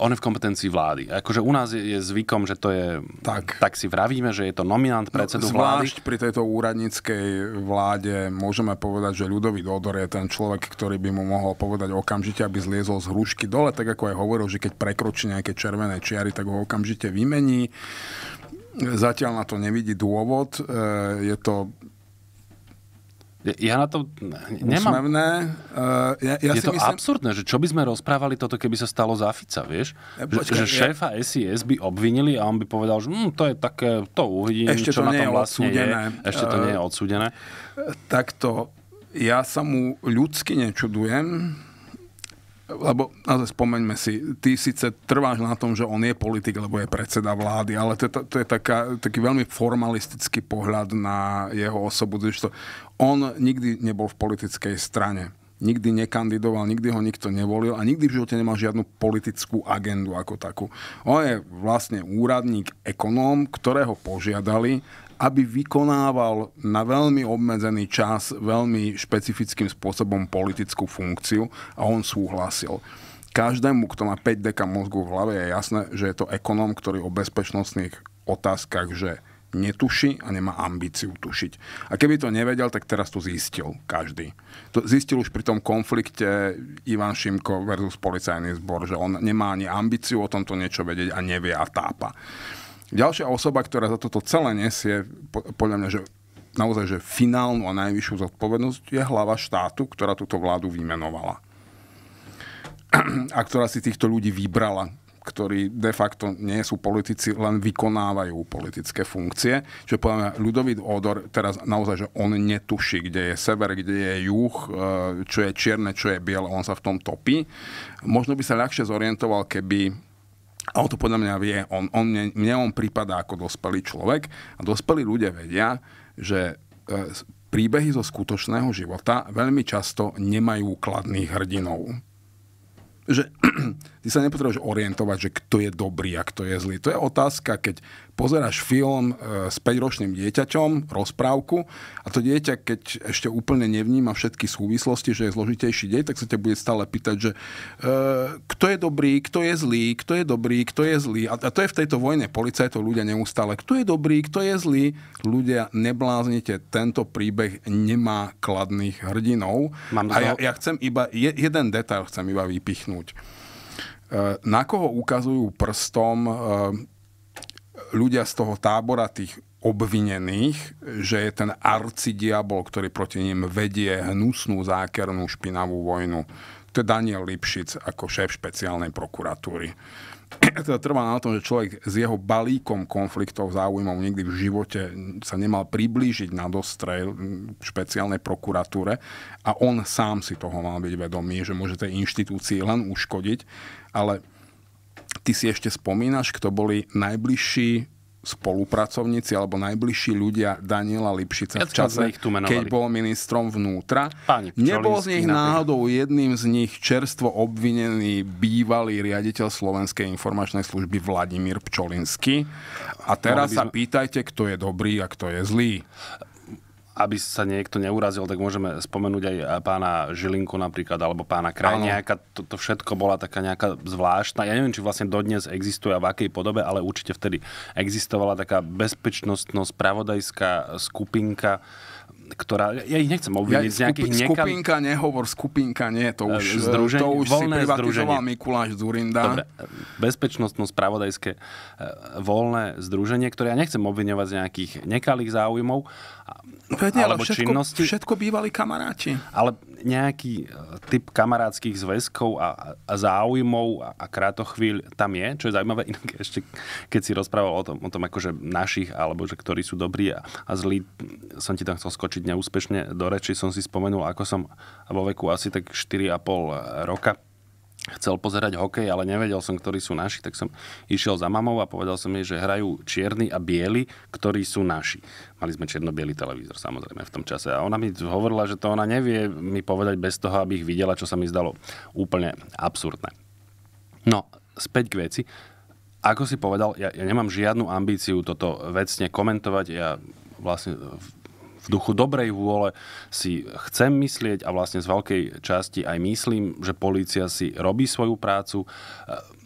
on je v kompetencii vlády. Akože u nás je, je zvykom, že to je... Tak. tak si vravíme, že je to nominant no, predsedu no, vlády. Zvlášť pri tejto úradníckej vláde môžeme povedať, že ľudový Odor je ten človek, ktorý by mu mohol povedať okamžite, aby zliezol z hrušky dole, tak ako aj hovoril, že keď prekročí nejaké červené čiary, tak ho okamžite vymení. Zatiaľ na to nevidí dôvod. E, je to ja na to nemám... Uh, ja, ja je si to myslím... absurdné, že čo by sme rozprávali toto, keby sa stalo za Fica, vieš? Ja, počkaj, že, že ja... šéfa SIS by obvinili a on by povedal, že hm, to je také, to uvidím, Ešte čo to na tom vlastne odsúdené. je. Ešte to uh, nie je eh, odsúdené. Eh, takto, ja sa mu ľudsky nečudujem, lebo ale spomeňme si, ty síce trváš na tom, že on je politik, lebo je predseda vlády, ale to, to, to je taká, taký veľmi formalistický pohľad na jeho osobu. To, on nikdy nebol v politickej strane. Nikdy nekandidoval, nikdy ho nikto nevolil a nikdy v živote nemal žiadnu politickú agendu ako takú. On je vlastne úradník, ekonóm, ktorého požiadali, aby vykonával na veľmi obmedzený čas veľmi špecifickým spôsobom politickú funkciu a on súhlasil. Každému, kto má 5 deka mozgu v hlave, je jasné, že je to ekonóm, ktorý o bezpečnostných otázkach, že netuší a nemá ambíciu tušiť. A keby to nevedel, tak teraz to zistil každý. To zistil už pri tom konflikte Ivan Šimko versus policajný zbor, že on nemá ani ambíciu o tomto niečo vedieť a nevie a tápa. Ďalšia osoba, ktorá za toto celé nesie, podľa mňa, že naozaj že finálnu a najvyššiu zodpovednosť je hlava štátu, ktorá túto vládu vymenovala. A ktorá si týchto ľudí vybrala, ktorí de facto nie sú politici, len vykonávajú politické funkcie. Čiže podľa mňa Ľudovít Odor teraz naozaj, že on netuší, kde je sever, kde je juh, e, čo je čierne, čo je biele, on sa v tom topí. Možno by sa ľahšie zorientoval, keby a on to podľa mňa vie, on, on, mne, mne on prípada ako dospelý človek a dospelí ľudia vedia, že e, príbehy zo skutočného života veľmi často nemajú kladných hrdinov. Že ty sa nepotrebuješ orientovať, že kto je dobrý a kto je zlý. To je otázka, keď pozeráš film e, s 5-ročným dieťaťom, rozprávku, a to dieťa, keď ešte úplne nevníma všetky súvislosti, že je zložitejší deň, tak sa ťa bude stále pýtať, že e, kto je dobrý, kto je zlý, kto je dobrý, kto je zlý. A, a to je v tejto vojne policajtov ľudia neustále. Kto je dobrý, kto je zlý? Ľudia, nebláznite, tento príbeh nemá kladných hrdinov. Mám a ja, ja chcem iba, je, jeden detail chcem iba vypichnúť. E, na koho ukazujú prstom e, ľudia z toho tábora tých obvinených, že je ten arcidiabol, ktorý proti ním vedie hnusnú, zákernú, špinavú vojnu. To je Daniel Lipšic ako šéf špeciálnej prokuratúry. Teda trvá na tom, že človek s jeho balíkom konfliktov, záujmov nikdy v živote sa nemal priblížiť na dostrej špeciálnej prokuratúre a on sám si toho mal byť vedomý, že môže tej inštitúcii len uškodiť ale ty si ešte spomínaš, kto boli najbližší spolupracovníci alebo najbližší ľudia Daniela Lipšica ja v čase, ich tu keď bol ministrom vnútra. Pani Nebol z nich náhodou jedným z nich čerstvo obvinený bývalý riaditeľ Slovenskej informačnej služby Vladimír Pčolinsky. A no, teraz sa pýtajte, kto je dobrý a kto je zlý aby sa niekto neurazil, tak môžeme spomenúť aj eh, pána Žilinku napríklad, alebo pána Krajniaka. To, to všetko bola taká nejaká zvláštna. Ja neviem, či vlastne dodnes existuje a v akej podobe, ale určite vtedy existovala taká bezpečnostno-spravodajská skupinka, ktorá, ja ich nechcem obviniť ja, z nejakých skupi, nekal... Skupinka, nehovor, skupinka, nie, to už, eh, združenie, to už si privatizoval Mikuláš Zurinda. Dobre, eh, bezpečnostno-spravodajské voľné združenie, ktoré ja nechcem obviňovať z nejakých nekalých záujmov, No Vedne, alebo všetko, činnosti. Všetko bývali kamaráti. Ale nejaký e, typ kamarátskych zväzkov a, a záujmov a, a krátochvíľ tam je, čo je zaujímavé. Inak ešte, keď si rozprával o tom, o tom akože našich, alebo že ktorí sú dobrí a, a zlí, som ti tam chcel skočiť neúspešne do reči, som si spomenul, ako som vo veku asi tak 4,5 e, roka chcel pozerať hokej, ale nevedel som, ktorí sú naši, tak som išiel za mamou a povedal som jej, že hrajú čierny a bieli, ktorí sú naši. Mali sme čierno-biely televízor samozrejme v tom čase a ona mi hovorila, že to ona nevie mi povedať bez toho, aby ich videla, čo sa mi zdalo úplne absurdné. No, späť k veci. Ako si povedal, ja, ja nemám žiadnu ambíciu toto vecne komentovať, ja vlastne v duchu dobrej vôle si chcem myslieť a vlastne z veľkej časti aj myslím, že polícia si robí svoju prácu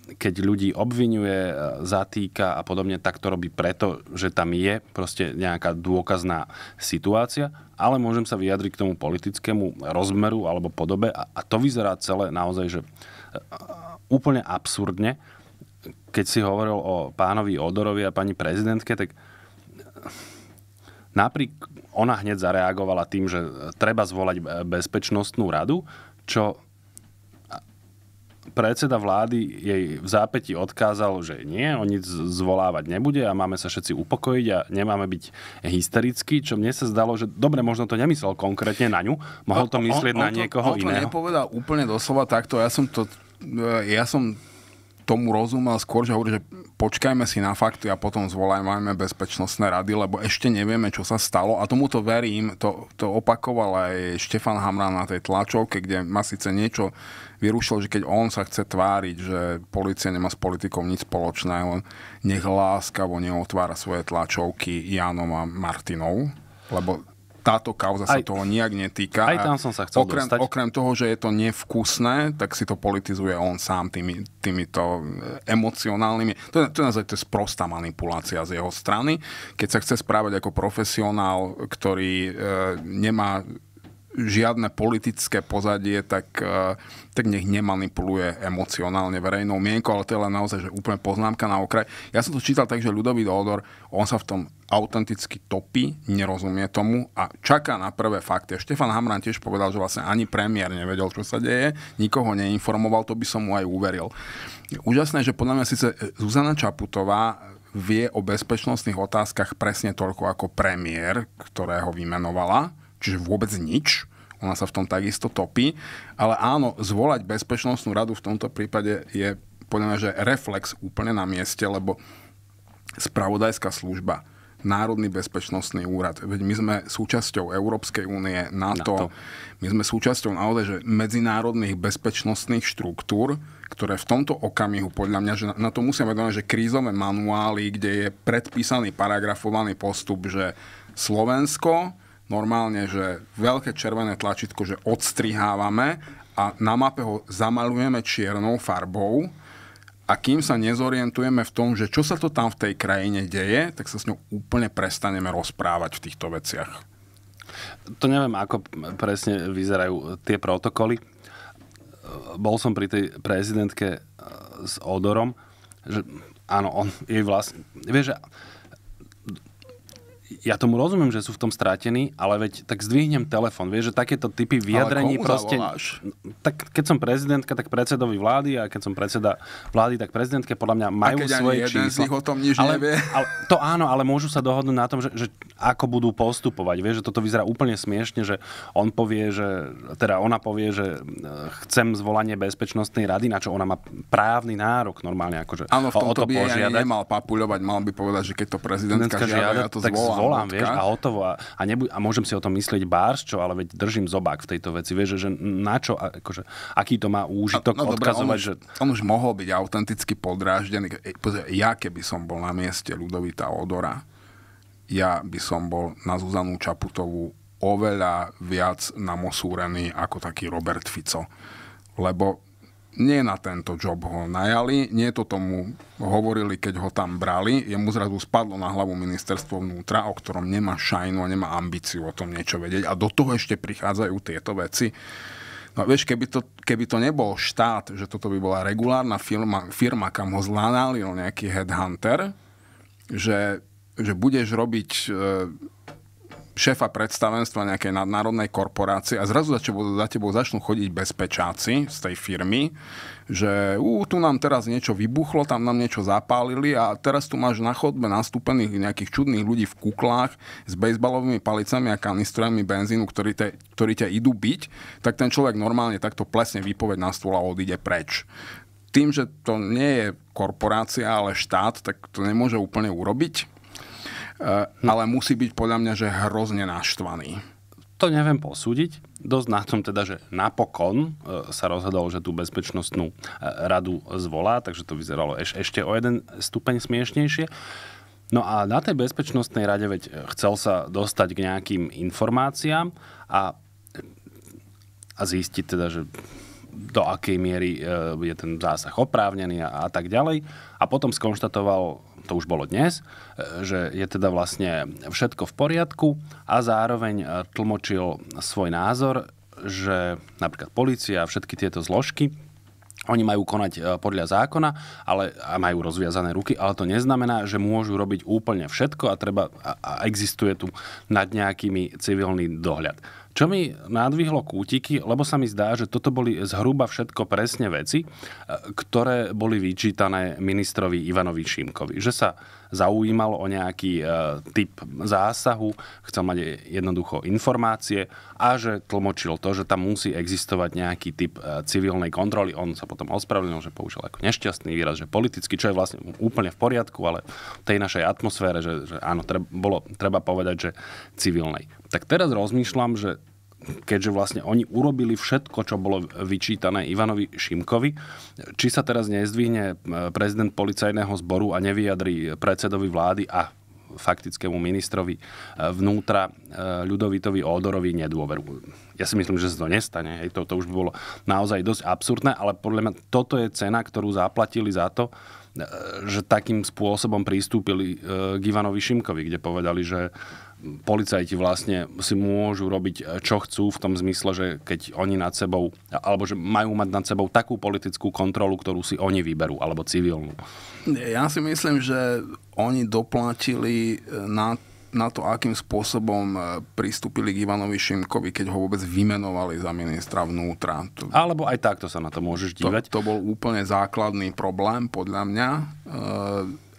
keď ľudí obvinuje, zatýka a podobne, tak to robí preto, že tam je proste nejaká dôkazná situácia, ale môžem sa vyjadriť k tomu politickému rozmeru alebo podobe a, a to vyzerá celé naozaj, že e, úplne absurdne. Keď si hovoril o pánovi Odorovi a pani prezidentke, tak e, napriek ona hneď zareagovala tým, že treba zvolať bezpečnostnú radu, čo predseda vlády jej v zápäti odkázal, že nie, on nic zvolávať nebude a máme sa všetci upokojiť a nemáme byť hysterickí, čo mne sa zdalo, že dobre, možno to nemyslel konkrétne na ňu, mohol to myslieť on, on, na niekoho on to iného. On to nepovedal úplne doslova takto, ja som to ja som tomu rozumel skôr, že hovorí, že počkajme si na fakty a potom zvolajme bezpečnostné rady, lebo ešte nevieme, čo sa stalo. A tomuto verím, to, to opakoval aj Štefan Hamran na tej tlačovke, kde ma síce niečo vyrušilo, že keď on sa chce tváriť, že policia nemá s politikou nič spoločné, len nech láskavo neotvára svoje tlačovky Janom a Martinov, lebo táto kauza aj, sa toho nijak netýka. Aj tam som sa chcel okrem, dostať. Okrem toho, že je to nevkusné, tak si to politizuje on sám tými, týmito e, emocionálnymi. To, to, to, to je sprostá manipulácia z jeho strany. Keď sa chce správať ako profesionál, ktorý e, nemá žiadne politické pozadie, tak, e, tak nech nemanipuluje emocionálne verejnou mienkou, ale to je len naozaj že úplne poznámka na okraj. Ja som to čítal tak, že Ľudový Odor, on sa v tom autenticky topí, nerozumie tomu a čaká na prvé fakty. Štefan Hamran tiež povedal, že vlastne ani premiér nevedel, čo sa deje, nikoho neinformoval, to by som mu aj uveril. Úžasné, že podľa mňa síce Zuzana Čaputová vie o bezpečnostných otázkach presne toľko ako premiér, ktorého vymenovala, čiže vôbec nič. Ona sa v tom takisto topí. Ale áno, zvolať bezpečnostnú radu v tomto prípade je podľa mňa, že reflex úplne na mieste, lebo spravodajská služba, Národný bezpečnostný úrad. Veď my sme súčasťou Európskej únie, NATO, NATO. My sme súčasťou naozaj že medzinárodných bezpečnostných štruktúr, ktoré v tomto okamihu, podľa mňa, že na to musia vedomať, že krízové manuály, kde je predpísaný paragrafovaný postup, že Slovensko normálne, že veľké červené tlačítko, že odstrihávame a na mape ho zamalujeme čiernou farbou a kým sa nezorientujeme v tom, že čo sa to tam v tej krajine deje, tak sa s ňou úplne prestaneme rozprávať v týchto veciach. To neviem, ako presne vyzerajú tie protokoly. Bol som pri tej prezidentke eh, s Odorom, že áno, on jej vlastne... Vieš, že ja tomu rozumiem, že sú v tom strátení, ale veď tak zdvihnem telefon. Vieš, že takéto typy vyjadrení proste... Zavoláš? Tak keď som prezidentka, tak predsedovi vlády a keď som predseda vlády, tak prezidentke podľa mňa majú a keď svoje ani čísla. o tom nič ale, nevie. Ale, to áno, ale môžu sa dohodnúť na tom, že, že ako budú postupovať. Vieš, že toto vyzerá úplne smiešne, že on povie, že teda ona povie, že e, chcem zvolanie bezpečnostnej rady, na čo ona má právny nárok normálne. Akože áno, v tomto o to by požiadať. nemal papuľovať, mal by povedať, že keď to prezidentka, prezidentka žiada, žiada, ja to zvolám zolám, vieš, a hotovo. A, a, nebu- a môžem si o tom myslieť bárs, čo, ale veď držím zobák v tejto veci. Vieš, že, že na čo, akože, aký to má úžitok a, no, no odkazovať. Dobre, on, už, že... on už mohol byť autenticky podráždený. Ja keby som bol na mieste Ludovita Odora, ja by som bol na Zuzanu Čaputovú oveľa viac namosúrený ako taký Robert Fico. Lebo nie na tento job ho najali, nie to tomu hovorili, keď ho tam brali, jemu zrazu spadlo na hlavu ministerstvo vnútra, o ktorom nemá šajnu a nemá ambíciu o tom niečo vedieť a do toho ešte prichádzajú tieto veci. No vieš, keby to, keby to nebol štát, že toto by bola regulárna firma, firma kam ho zlanalil nejaký headhunter, že, že budeš robiť e, šéfa predstavenstva nejakej nadnárodnej korporácie a zrazu za tebou, za tebou začnú chodiť bezpečáci z tej firmy, že ú, tu nám teraz niečo vybuchlo, tam nám niečo zapálili a teraz tu máš na chodbe nastúpených nejakých čudných ľudí v kuklách s bejsbalovými palicami a kanistrojami benzínu, ktorí, te, ktorí ťa idú byť, tak ten človek normálne takto plesne výpoveď na stôl a odíde preč tým, že to nie je korporácia, ale štát, tak to nemôže úplne urobiť. Eh, ale musí byť podľa mňa, že hrozne naštvaný. To neviem posúdiť. Dosť na tom teda, že napokon eh, sa rozhodol, že tú bezpečnostnú eh, radu zvolá, takže to vyzeralo eš, ešte o jeden stupeň smiešnejšie. No a na tej bezpečnostnej rade veď chcel sa dostať k nejakým informáciám a, a zistiť teda, že do akej miery je ten zásah oprávnený a, a tak ďalej. A potom skonštatoval to už bolo dnes, e, že je teda vlastne všetko v poriadku a zároveň e, tlmočil svoj názor, že napríklad policia a všetky tieto zložky oni majú konať e, podľa zákona ale, a majú rozviazané ruky, ale to neznamená, že môžu robiť úplne všetko a, treba, a existuje tu nad nejakými civilný dohľad. Čo mi nadvihlo kútiky, lebo sa mi zdá, že toto boli zhruba všetko presne veci, e, ktoré boli vyčítané ministrovi Ivanovi Šimkovi. Že sa zaujímal o nejaký e, typ zásahu, chcel mať jednoducho informácie a že tlmočil to, že tam musí existovať nejaký typ e, civilnej kontroly. On sa potom ospravedlnil, že použil ako nešťastný výraz, že politicky, čo je vlastne úplne v poriadku, ale v tej našej atmosfére, že, že áno, treba, bolo treba povedať, že civilnej. Tak teraz rozmýšľam, že keďže vlastne oni urobili všetko, čo bolo vyčítané Ivanovi Šimkovi. Či sa teraz nezdvihne eh, prezident policajného zboru a nevyjadri predsedovi vlády a faktickému ministrovi eh, vnútra eh, Ľudovitovi Odorovi nedôveru. Ja si myslím, že sa to nestane. Hej, to, to už by bolo naozaj dosť absurdné, ale podľa mňa toto je cena, ktorú zaplatili za to, že takým spôsobom pristúpili k Ivanovi Šimkovi, kde povedali, že policajti vlastne si môžu robiť, e, čo chcú v tom zmysle, že keď oni nad sebou, alebo že majú mať nad sebou takú politickú kontrolu, ktorú si oni vyberú, alebo civilnú. Ja si myslím, že oni doplatili e, na na to, akým spôsobom e, pristúpili k Ivanovi Šimkovi, keď ho vôbec vymenovali za ministra vnútra. To, Alebo aj takto sa na to môžeš dívať. To, to bol úplne základný problém, podľa mňa. E,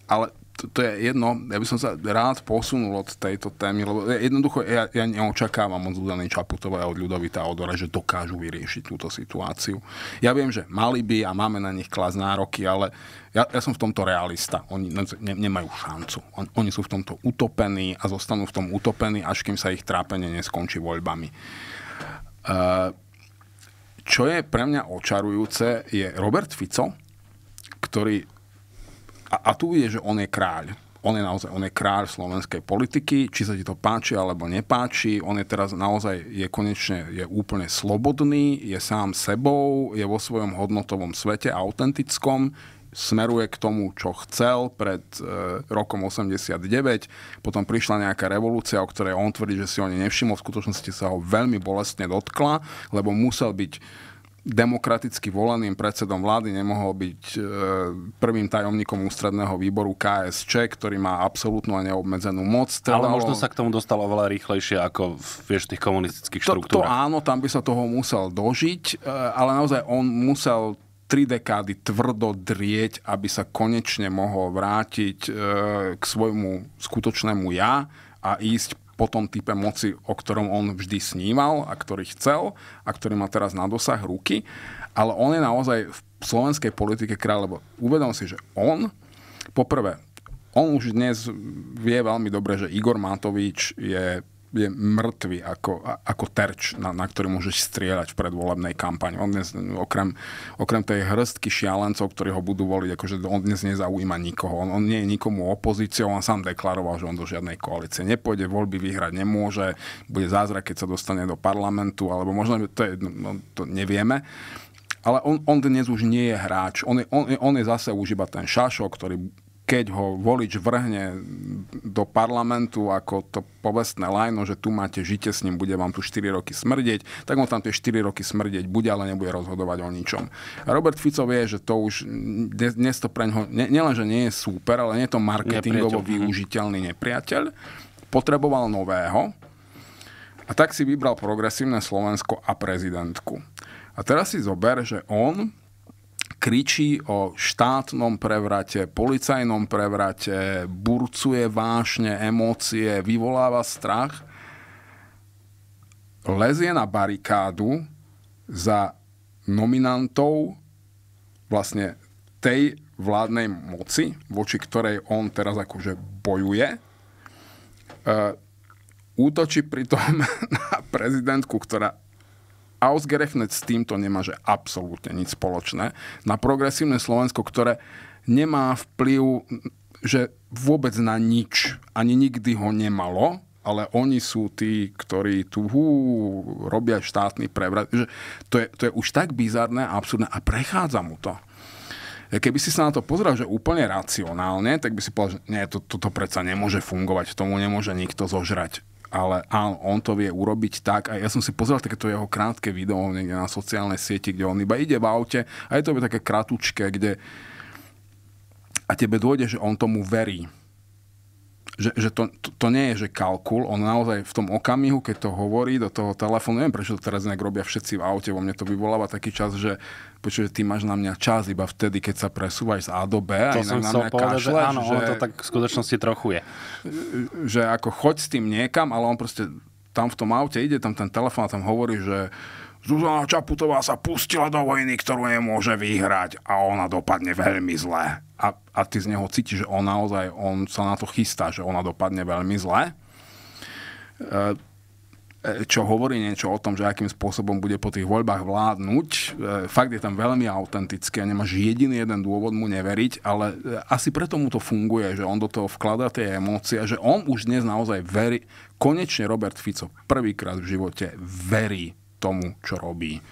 ale to, to je jedno, ja by som sa rád posunul od tejto témy, lebo jednoducho ja, ja neočakávam od Zuzany Čaputovej a od Ľudovita Odora, že dokážu vyriešiť túto situáciu. Ja viem, že mali by a máme na nich klas nároky, ale ja, ja som v tomto realista. Oni ne, ne, nemajú šancu. On, oni sú v tomto utopení a zostanú v tom utopení, až kým sa ich trápenie neskončí voľbami. Uh, čo je pre mňa očarujúce, je Robert Fico, ktorý a, a tu je, že on je kráľ. On je naozaj on je kráľ slovenskej politiky, či sa ti to páči alebo nepáči. On je teraz naozaj, je konečne, je úplne slobodný, je sám sebou, je vo svojom hodnotovom svete autentickom, smeruje k tomu, čo chcel pred e, rokom 89, potom prišla nejaká revolúcia, o ktorej on tvrdí, že si ho nevšimol, v skutočnosti sa ho veľmi bolestne dotkla, lebo musel byť demokraticky voleným predsedom vlády nemohol byť e, prvým tajomníkom ústredného výboru KSČ, ktorý má absolútnu a neobmedzenú moc. Trvalo... Ale možno sa k tomu dostalo oveľa rýchlejšie ako v vieš, tých komunistických štruktúrach. To, to áno, tam by sa toho musel dožiť, e, ale naozaj on musel tri dekády tvrdo drieť, aby sa konečne mohol vrátiť e, k svojmu skutočnému ja a ísť po tom type moci, o ktorom on vždy sníval a ktorý chcel a ktorý má teraz na dosah ruky. Ale on je naozaj v slovenskej politike kráľ, lebo uvedom si, že on, poprvé, on už dnes vie veľmi dobre, že Igor Matovič je je mŕtvy ako, ako terč, na, na ktorý môžeš strieľať v predvolebnej kampani. On dnes, okrem, okrem tej hrstky šialencov, ktorí ho budú voliť, akože on dnes nezaujíma nikoho. On, on nie je nikomu opozíciou, on sám deklaroval, že on do žiadnej koalície nepôjde, voľby vyhrať nemôže, bude zázrak, keď sa dostane do parlamentu, alebo možno to, je, no, to nevieme ale on, on dnes už nie je hráč. On je, on, on je zase už iba ten šašo, ktorý keď ho volič vrhne do parlamentu ako to povestné lajno, že tu máte žite s ním, bude vám tu 4 roky smrdeť, tak on tam tie 4 roky smrdeť bude, ale nebude rozhodovať o ničom. A Robert Fico vie, že to už dnes to preňho, ne, nielenže nie je super, ale nie je to marketingovo nepriateľ. Mhm. využiteľný nepriateľ. Potreboval nového a tak si vybral progresívne Slovensko a prezidentku. A teraz si zober, že on kričí o štátnom prevrate, policajnom prevrate, burcuje vášne, emócie, vyvoláva strach, lezie na barikádu za nominantov vlastne tej vládnej moci, voči ktorej on teraz akože bojuje. E, útočí pritom na prezidentku, ktorá Ausgerechnet s týmto nemá že absolútne nič spoločné. Na progresívne Slovensko, ktoré nemá vplyv že vôbec na nič, ani nikdy ho nemalo, ale oni sú tí, ktorí tu hú, robia štátny prevrat. Že to, je, to je už tak bizarné a absurdné a prechádza mu to. Keby si sa na to pozrel, že úplne racionálne, tak by si povedal, že nie, to, toto predsa nemôže fungovať, tomu nemôže nikto zožrať ale áno, on to vie urobiť tak. A ja som si pozrel takéto jeho krátke video niekde na sociálnej sieti, kde on iba ide v aute a je to také kratučké, kde a tebe dôjde, že on tomu verí že, že to, to, to nie je, že kalkul, on naozaj v tom okamihu, keď to hovorí do toho telefónu, neviem prečo to teraz nejak robia všetci v aute, vo mne to vyvoláva taký čas, že že ty máš na mňa čas iba vtedy, keď sa presúvaš z A do B a to inak na mňa povedať, kašleš, áno, že, to tak v skutočnosti trochu je. Že ako choď s tým niekam, ale on proste tam v tom aute ide, tam ten telefón a tam hovorí, že Zuzana Čaputová sa pustila do vojny, ktorú nemôže vyhrať a ona dopadne veľmi zle. A, a ty z neho cítiš, že on naozaj on sa na to chystá, že ona dopadne veľmi zle. E, e, čo hovorí niečo o tom, že akým spôsobom bude po tých voľbách vládnuť. E, fakt je tam veľmi autentické, nemáš jediný jeden dôvod mu neveriť, ale asi preto mu to funguje, že on do toho vklada tie emócie, že on už dnes naozaj verí. Konečne Robert Fico prvýkrát v živote verí tomu, čo robí.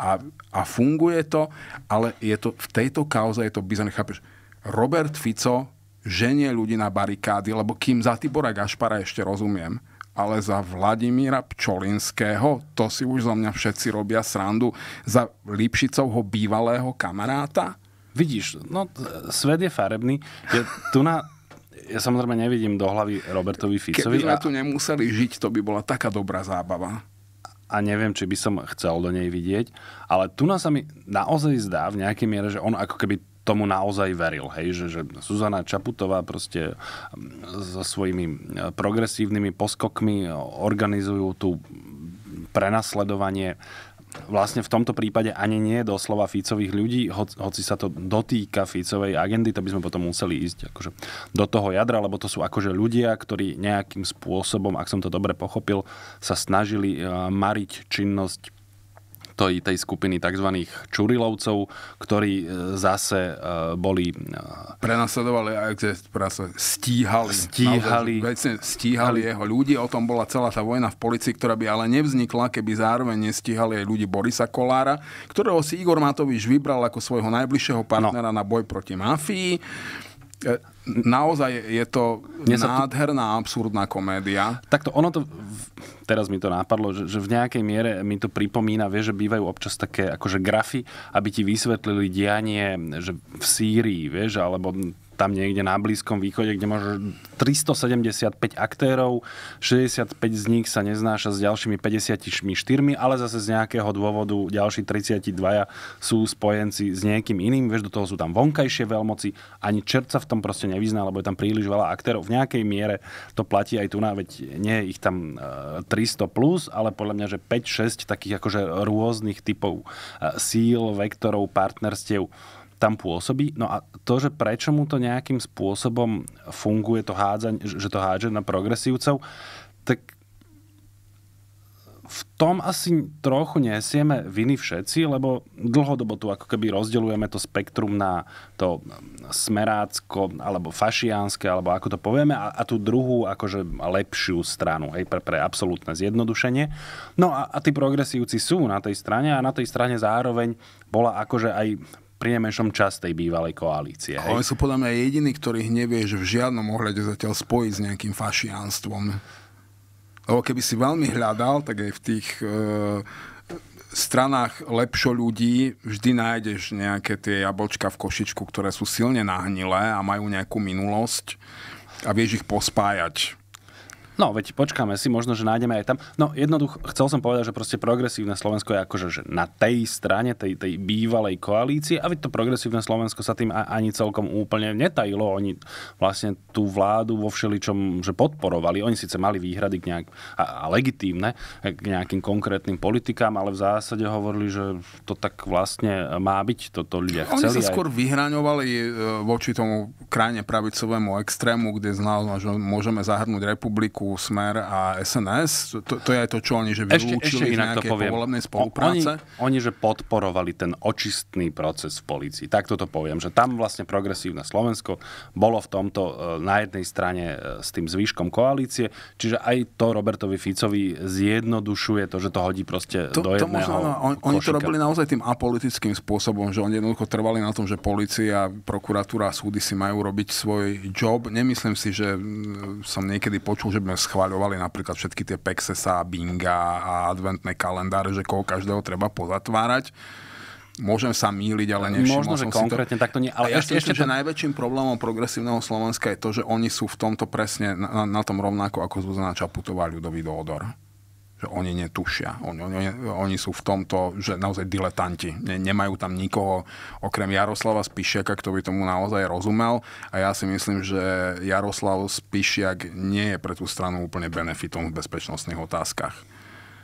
A, a funguje to, ale je to, v tejto kauze je to bizarné, chápeš? Robert Fico ženie ľudí na barikády, lebo kým za Tibora Gašpara ešte rozumiem, ale za Vladimíra Pčolinského, to si už za mňa všetci robia srandu, za Lipšicovho bývalého kamaráta? Vidíš, no svet je farebný. Je tu na, ja samozrejme nevidím do hlavy Robertovi Ficovi. Keby sme a... tu nemuseli žiť, to by bola taká dobrá zábava a neviem, či by som chcel do nej vidieť, ale tu nás sa mi naozaj zdá v nejakej miere, že on ako keby tomu naozaj veril, hej, že, že Suzana Čaputová proste mm, so svojimi e, progresívnymi poskokmi organizujú tú prenasledovanie vlastne v tomto prípade ani nie je doslova Ficových ľudí, ho, hoci sa to dotýka Ficovej agendy, to by sme potom museli ísť akože do toho jadra, lebo to sú akože ľudia, ktorí nejakým spôsobom, ak som to dobre pochopil, sa snažili eh, mariť činnosť tej, tej skupiny tzv. Čurilovcov, ktorí e, zase e, boli... E, prenasledovali a stíhali. Stíhali. Naozaj, vecne, stíhali jeho ľudí. O tom bola celá tá vojna v policii, ktorá by ale nevznikla, keby zároveň nestíhali aj ľudí Borisa Kolára, ktorého si Igor Matovič vybral ako svojho najbližšieho partnera no. na boj proti mafii naozaj je to nádherná, absurdná komédia. Takto, ono to, teraz mi to nápadlo, že, že v nejakej miere mi to pripomína, vie, že bývajú občas také akože grafy, aby ti vysvetlili dianie, že v Sýrii, vieš, alebo tam niekde na Blízkom východe, kde možno 375 aktérov, 65 z nich sa neznáša s ďalšími 54, ale zase z nejakého dôvodu ďalší 32 sú spojenci s niekým iným, vieš, do toho sú tam vonkajšie veľmoci, ani čerca v tom proste nevyzná, lebo je tam príliš veľa aktérov. V nejakej miere to platí aj tu na, veď nie je ich tam 300 e, plus, ale podľa mňa, že 5-6 takých akože rôznych typov e, síl, vektorov, partnerstiev tam pôsobí. No a to, že prečo mu to nejakým spôsobom funguje, to hádzaň, že to hádže na progresívcov, tak v tom asi trochu nesieme viny všetci, lebo dlhodobo tu ako keby rozdeľujeme to spektrum na to smerácko, alebo fašiánske, alebo ako to povieme, a, a tú druhú akože lepšiu stranu, hej, pre, pre absolútne zjednodušenie. No a, a tí progresívci sú na tej strane a na tej strane zároveň bola akože aj priemešom čas tej bývalej koalície. Hej? Ale sú podľa mňa jediní, ktorých nevieš v žiadnom ohľade zatiaľ spojiť s nejakým fašiánstvom. Lebo keby si veľmi hľadal, tak aj v tých e, stranách lepšo ľudí vždy nájdeš nejaké tie jablčka v košičku, ktoré sú silne nahnilé a majú nejakú minulosť a vieš ich pospájať. No, veď počkáme si, možno, že nájdeme aj tam. No, jednoducho, chcel som povedať, že proste progresívne Slovensko je akože že na tej strane, tej, tej bývalej koalície a veď to progresívne Slovensko sa tým ani celkom úplne netajilo. Oni vlastne tú vládu vo všeličom že podporovali. Oni síce mali výhrady k nejak, a, a legitímne k nejakým konkrétnym politikám, ale v zásade hovorili, že to tak vlastne má byť, toto ľudia chceli. Oni sa aj... skôr vyhraňovali e, voči tomu krajne pravicovému extrému, kde znal, že môžeme zahrnúť republiku Smer a SNS? To, to je aj to, čo oni že vylúčili ešte, ešte z nejakej povolebnej spolupráce? Oni, oni, že podporovali ten očistný proces v policii. Tak toto poviem, že tam vlastne progresívne Slovensko bolo v tomto e, na jednej strane e, s tým zvýškom koalície, čiže aj to Robertovi Ficovi zjednodušuje to, že to hodí proste to, do jedného to možno, on, Oni to robili naozaj tým apolitickým spôsobom, že oni jednoducho trvali na tom, že policia, prokuratúra a súdy si majú robiť svoj job. Nemyslím si, že som niekedy počul, že by sme schváľovali napríklad všetky tie Pexesa, Binga a adventné kalendáre, že koho každého treba pozatvárať. Môžem sa míliť, ale nevšimol Možno, že konkrétne si to. takto nie. Ale ja ešte, ešte to... že najväčším problémom progresívneho Slovenska je to, že oni sú v tomto presne na, na tom rovnako ako Zuzana Čaputová a Ľudový Dódor že oni netušia. Oni, oni, oni sú v tomto, že naozaj diletanti. Nemajú tam nikoho okrem Jaroslava Spišiaka, kto by tomu naozaj rozumel. A ja si myslím, že Jaroslav Spišiak nie je pre tú stranu úplne benefitom v bezpečnostných otázkach.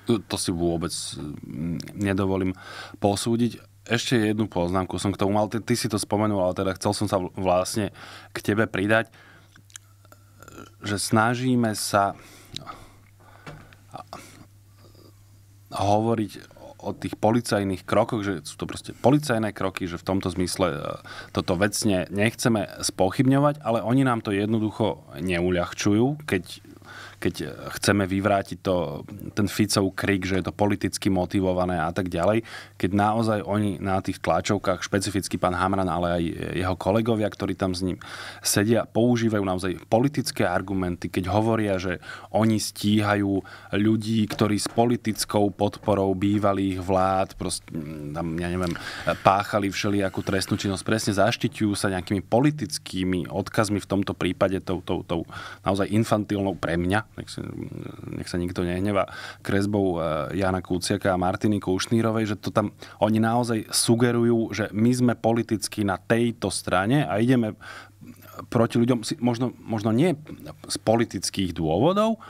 To si vôbec mm, nedovolím posúdiť. Ešte jednu poznámku som k tomu mal. Ty, ty si to spomenul, ale teda chcel som sa vlastne k tebe pridať, že snažíme sa hovoriť o tých policajných krokoch, že sú to proste policajné kroky, že v tomto zmysle e, toto vecne nechceme spochybňovať, ale oni nám to jednoducho neuľahčujú, keď keď chceme vyvrátiť to, ten Ficov krik, že je to politicky motivované a tak ďalej, keď naozaj oni na tých tlačovkách, špecificky pán Hamran, ale aj jeho kolegovia, ktorí tam s ním sedia, používajú naozaj politické argumenty, keď hovoria, že oni stíhajú ľudí, ktorí s politickou podporou bývalých vlád, proste, mm, tam, ja neviem, páchali všelijakú trestnú činnosť, presne zaštiťujú sa nejakými politickými odkazmi, v tomto prípade tou, tou, tou naozaj infantilnou pre mňa, nech sa, nech sa nikto nehnevá, kresbou eh, Jana Kuciaka a Martiny Kušnírovej, že to tam oni naozaj sugerujú, že my sme politicky na tejto strane a ideme proti ľuďom, možno, možno nie z politických dôvodov,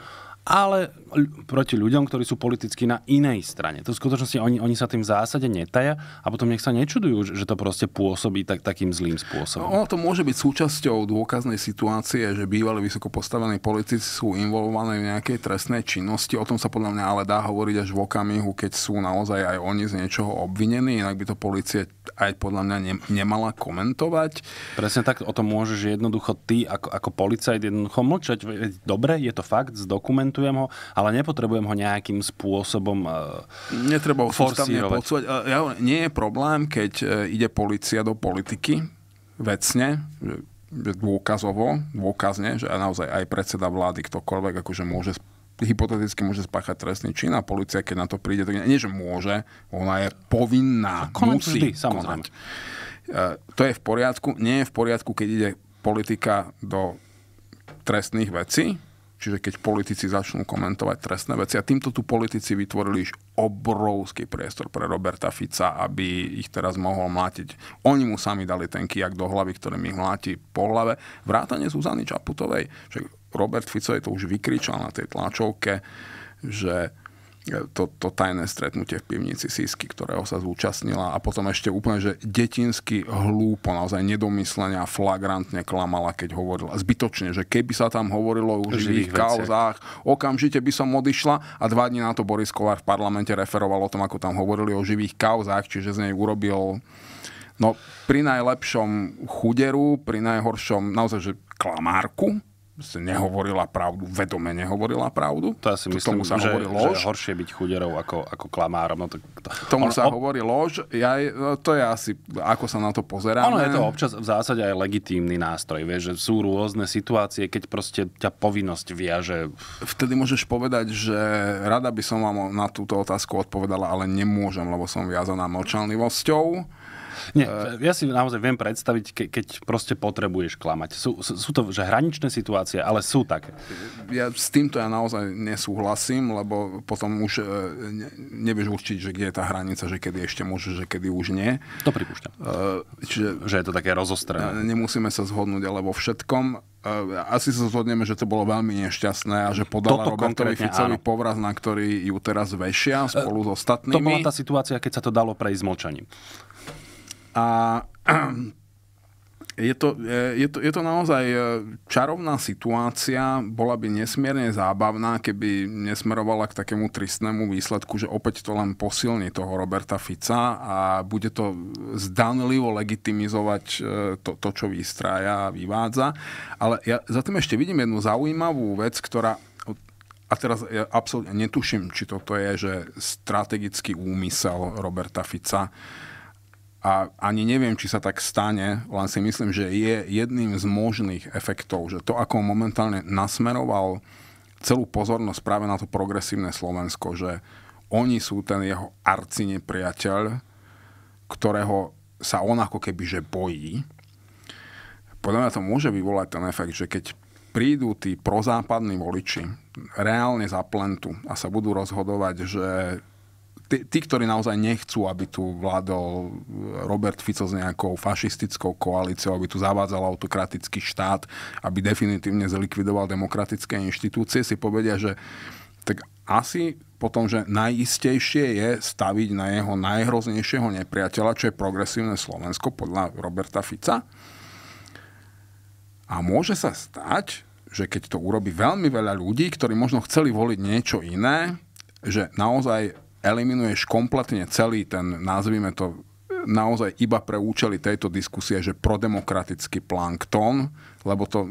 ale proti ľuďom, ktorí sú politicky na inej strane. To v skutočnosti oni, oni sa tým v zásade netaja a potom nech sa nečudujú, že to proste pôsobí tak, takým zlým spôsobom. No, ono to môže byť súčasťou dôkaznej situácie, že bývalí vysoko postavení politici sú involvovaní v nejakej trestnej činnosti. O tom sa podľa mňa ale dá hovoriť až v okamihu, keď sú naozaj aj oni z niečoho obvinení, inak by to policie aj podľa mňa ne, nemala komentovať. Presne tak, o tom môžeš jednoducho ty ako, ako policajt jednoducho mlčať. Dobre, je to fakt, zdokumentujem ho, ale nepotrebujem ho nejakým spôsobom e, Netreba ho e, Ja, Nie je problém, keď e, ide policia do politiky vecne, dôkazovo, dôkazne, že naozaj aj predseda vlády, ktokoľvek, akože môže hypoteticky môže spáchať trestný čin a policia, keď na to príde, tak nie, že môže, ona je povinná, konať musí vždy, samozrejme. konať. To je v poriadku. Nie je v poriadku, keď ide politika do trestných vecí, Čiže keď politici začnú komentovať trestné veci. A týmto tu politici vytvorili obrovský priestor pre Roberta Fica, aby ich teraz mohol mlátiť. Oni mu sami dali ten kijak do hlavy, ktorý mi mláti po hlave. Vrátane Zuzany Čaputovej. Však Robert Fico je to už vykričal na tej tlačovke, že to, to tajné stretnutie v pivnici Sisky, ktorého sa zúčastnila a potom ešte úplne, že detinsky hlúpo, naozaj nedomyslenia, flagrantne klamala, keď hovorila. Zbytočne, že keby sa tam hovorilo o živých, živých kauzách, okamžite by som odišla a dva dní na to Boris Kolár v parlamente referoval o tom, ako tam hovorili o živých kauzách, čiže z nej urobil no pri najlepšom chuderu, pri najhoršom naozaj, že klamárku nehovorila pravdu, vedome nehovorila pravdu. To asi myslím, tomu sa že, hovorí lož. že horšie byť chuderou ako, ako klamárom. No to, to, tomu on, sa on, hovorí lož. Ja, no, to je asi, ako sa na to pozeráme. Ono je to občas v zásade aj legitímny nástroj. Vieš, že sú rôzne situácie, keď proste ťa povinnosť viaže. Vtedy môžeš povedať, že rada by som vám na túto otázku odpovedala, ale nemôžem, lebo som viazaná mlčanlivosťou nie, eh, ja si naozaj viem predstaviť, ke, keď proste potrebuješ klamať. Sú, sú to že hraničné situácie, ale sú také. Ja s týmto ja naozaj nesúhlasím, lebo potom už eh, ne, nevieš určiť, že kde je tá hranica, že kedy ešte môžeš, že kedy už nie. To pripúšťam. Eh, čiže, že je to také rozostrené. Nemusíme sa zhodnúť ale vo všetkom asi sa zhodneme, že to bolo veľmi nešťastné a že podala Toto Robertovi Ficovi áno. povraz, na ktorý ju teraz vešia spolu s ostatnými. To bola tá situácia, keď sa to dalo prejsť mlčaním. A je to, e, je, to, je to naozaj e, čarovná situácia, bola by nesmierne zábavná, keby nesmerovala k takému tristnému výsledku, že opäť to len posilní toho Roberta Fica a bude to zdanlivo legitimizovať e, to, to čo vystrája a vyvádza. Ale ja za tým ešte vidím jednu zaujímavú vec, ktorá a teraz ja absolútne netuším, či toto je že strategický úmysel Roberta Fica a ani neviem, či sa tak stane, len si myslím, že je jedným z možných efektov, že to, ako momentálne nasmeroval celú pozornosť práve na to progresívne Slovensko, že oni sú ten jeho arcinepriateľ, ktorého sa on ako keby že bojí. Podľa mňa to môže vyvolať ten efekt, že keď prídu tí prozápadní voliči reálne za plentu a sa budú rozhodovať, že tí, tí, ktorí naozaj nechcú, aby tu vládol Robert Fico s nejakou fašistickou koalíciou, aby tu zavádzal autokratický štát, aby definitívne zlikvidoval demokratické inštitúcie, si povedia, že tak asi potom, že najistejšie je staviť na jeho najhroznejšieho nepriateľa, čo je progresívne Slovensko podľa Roberta Fica. A môže sa stať, že keď to urobí veľmi veľa ľudí, ktorí možno chceli voliť niečo iné, že naozaj eliminuješ kompletne celý ten, nazvime to naozaj iba pre účely tejto diskusie, že prodemokratický plankton, lebo to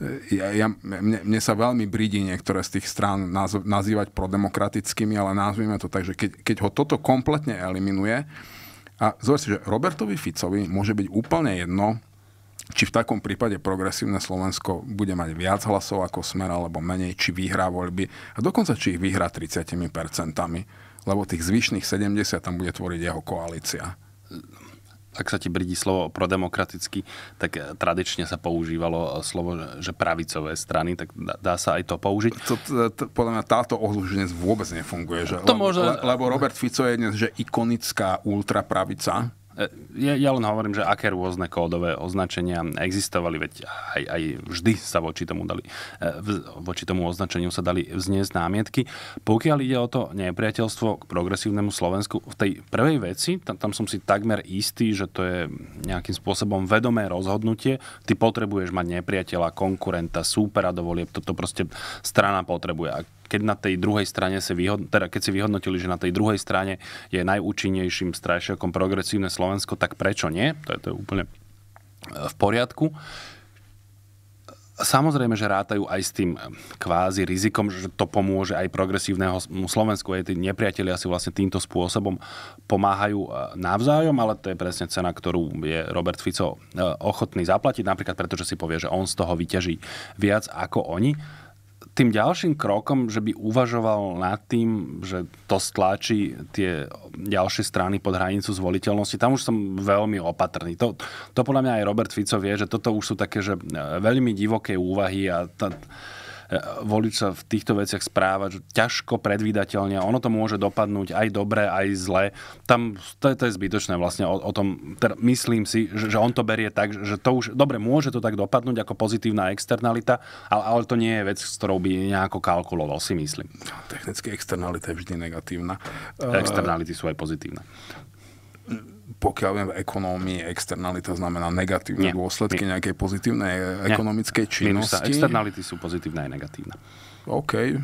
e, ja, ja, mne, mne sa veľmi brídi niektoré z tých strán naz, nazývať prodemokratickými, ale nazvime to tak, že keď, keď ho toto kompletne eliminuje, a zober si, že Robertovi Ficovi môže byť úplne jedno, či v takom prípade progresívne Slovensko bude mať viac hlasov ako smer alebo menej, či vyhrá voľby a dokonca či ich vyhrá 30%, lebo tých zvyšných 70 tam bude tvoriť jeho koalícia. Ak sa ti bridí slovo prodemokraticky, tak eh, tradične sa používalo eh, slovo, že pravicové strany, tak dá sa aj to použiť. To, to, to, podľa mňa táto ohľuž dnes vôbec nefunguje. Že? To lebo, môže... lebo Robert Fico je dnes že ikonická ultrapravica, E, ja, ja len hovorím, že aké rôzne kódové označenia existovali, veď aj, aj vždy sa voči tomu, dali, e, voči tomu označeniu sa dali vzniesť námietky. Pokiaľ ide o to nepriateľstvo k progresívnemu Slovensku, v tej prvej veci, tam, tam som si takmer istý, že to je nejakým spôsobom vedomé rozhodnutie. Ty potrebuješ mať nepriateľa, konkurenta, súpera do volieb, toto proste strana potrebuje. Ak keď na tej druhej strane si vyhod, teda keď si vyhodnotili, že na tej druhej strane je najúčinnejším strajšiakom progresívne Slovensko, tak prečo nie? To je, to je úplne e, v poriadku. Samozrejme, že rátajú aj s tým e, kvázi rizikom, že to pomôže aj progresívneho Slovensku. Aj tí nepriatelia si vlastne týmto spôsobom pomáhajú e, navzájom, ale to je presne cena, ktorú je Robert Fico ochotný zaplatiť, napríklad preto, že si povie, že on z toho vyťaží viac ako oni tým ďalším krokom, že by uvažoval nad tým, že to stláči tie ďalšie strany pod hranicu zvoliteľnosti, tam už som veľmi opatrný. To, to podľa mňa aj Robert Fico vie, že toto už sú také, že e, veľmi divoké úvahy a tá, E, voliť sa v týchto veciach správať ťažko predvídateľne. Ono to môže dopadnúť aj dobre, aj zle. Tam to, to je zbytočné vlastne o, o tom. ter, teda myslím si, že, že on to berie tak, že to už, dobre, môže to tak dopadnúť ako pozitívna externalita, ale, ale to nie je vec, s ktorou by nejako kalkuloval, si myslím. No, technicky externalita je vždy negatívna. Externality sú aj pozitívne pokiaľ viem, v ekonómii externalita znamená negatívne Nie. dôsledky Nie. nejakej pozitívnej Nie. ekonomickej činnosti. Minusa. Externality sú pozitívne aj negatívne. OK, e,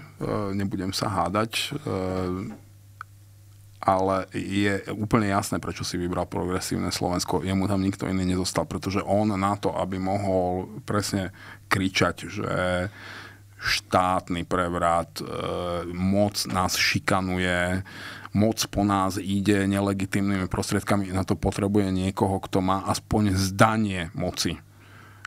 nebudem sa hádať, e, ale je úplne jasné, prečo si vybral progresívne Slovensko. Jemu tam nikto iný nezostal, pretože on na to, aby mohol presne kričať, že štátny prevrat, e, moc nás šikanuje, moc po nás ide nelegitímnymi prostriedkami, na to potrebuje niekoho, kto má aspoň zdanie moci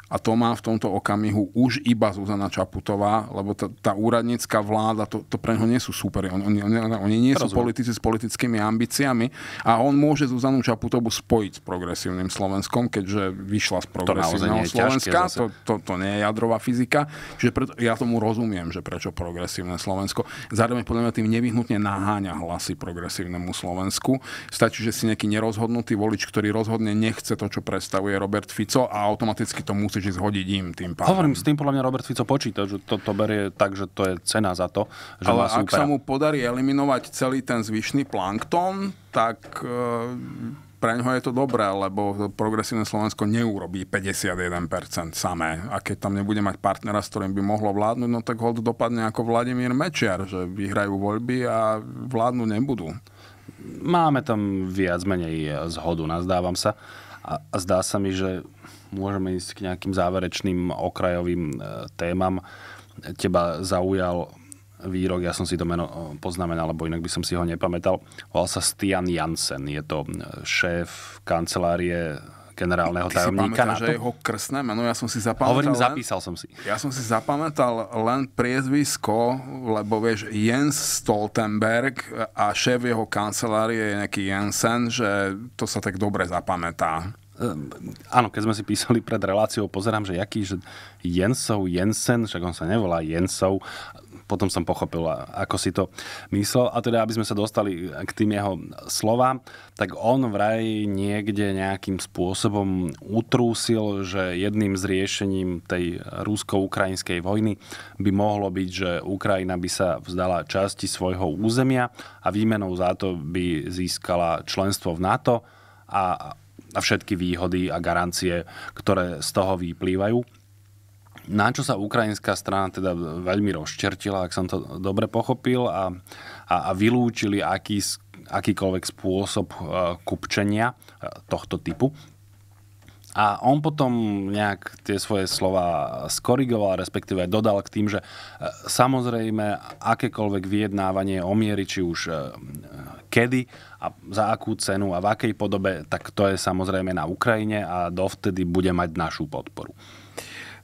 a to má v tomto okamihu už iba Zuzana Čaputová, lebo tá, tá úradnícka vláda, to, to pre neho nie sú súperi, oni, oni, oni, oni nie Rozumiem. sú politici s politickými ambíciami a on môže Zuzanu Čaputovu spojiť s progresívnym Slovenskom, keďže vyšla z progresívneho to Slovenska, ťažké, to, to, to nie je jadrová fyzika, čiže preto, ja tomu rozumiem, že prečo progresívne Slovensko. Zároveň podľa mňa tým nevyhnutne naháňa hlasy progresívnemu Slovensku. Stačí, že si nejaký nerozhodnutý volič, ktorý rozhodne nechce to, čo predstavuje Robert Fico a automaticky to musí musíš ísť hodiť im tým pádom. Hovorím, s tým podľa mňa Robert Fico počíta, že to, to berie tak, že to je cena za to, že Ale ak sa mu podarí eliminovať celý ten zvyšný plankton, tak e, pre ňoho je to dobré, lebo progresívne Slovensko neurobí 51% samé. A keď tam nebude mať partnera, s ktorým by mohlo vládnuť, no tak hold dopadne ako Vladimír Mečiar, že vyhrajú voľby a vládnu nebudú. Máme tam viac menej zhodu, nazdávam sa. A zdá sa mi, že môžeme ísť k nejakým záverečným okrajovým e, témam. Teba zaujal výrok, ja som si to meno e, poznamenal, lebo inak by som si ho nepamätal. Volal sa Stian Jansen, je to e, šéf kancelárie generálneho Ty tajomníka si pamätá, NATO? že jeho krstné meno, ja som si zapamätal... Hovorím, len, zapísal som si. Ja som si zapamätal len priezvisko, lebo vieš, Jens Stoltenberg a šéf jeho kancelárie je nejaký Jensen, že to sa tak dobre zapamätá. Ehm, áno, keď sme si písali pred reláciou, pozerám, že jaký, že Jensov, Jensen, však on sa nevolá Jensov, potom som pochopil, ako si to myslel. A teda, aby sme sa dostali k tým jeho slovám, tak on vraj niekde nejakým spôsobom utrúsil, že jedným z riešením tej rúsko-ukrajinskej vojny by mohlo byť, že Ukrajina by sa vzdala časti svojho územia a výmenou za to by získala členstvo v NATO a a všetky výhody a garancie, ktoré z toho vyplývajú. Na čo sa ukrajinská strana teda veľmi rozčertila, ak som to dobre pochopil, a, a, a vylúčili aký, akýkoľvek spôsob e, kupčenia e, tohto typu. A on potom nejak tie svoje slova skorigoval, respektíve dodal k tým, že e, samozrejme akékoľvek vyjednávanie o miery, či už e, kedy a za akú cenu a v akej podobe, tak to je samozrejme na Ukrajine a dovtedy bude mať našu podporu.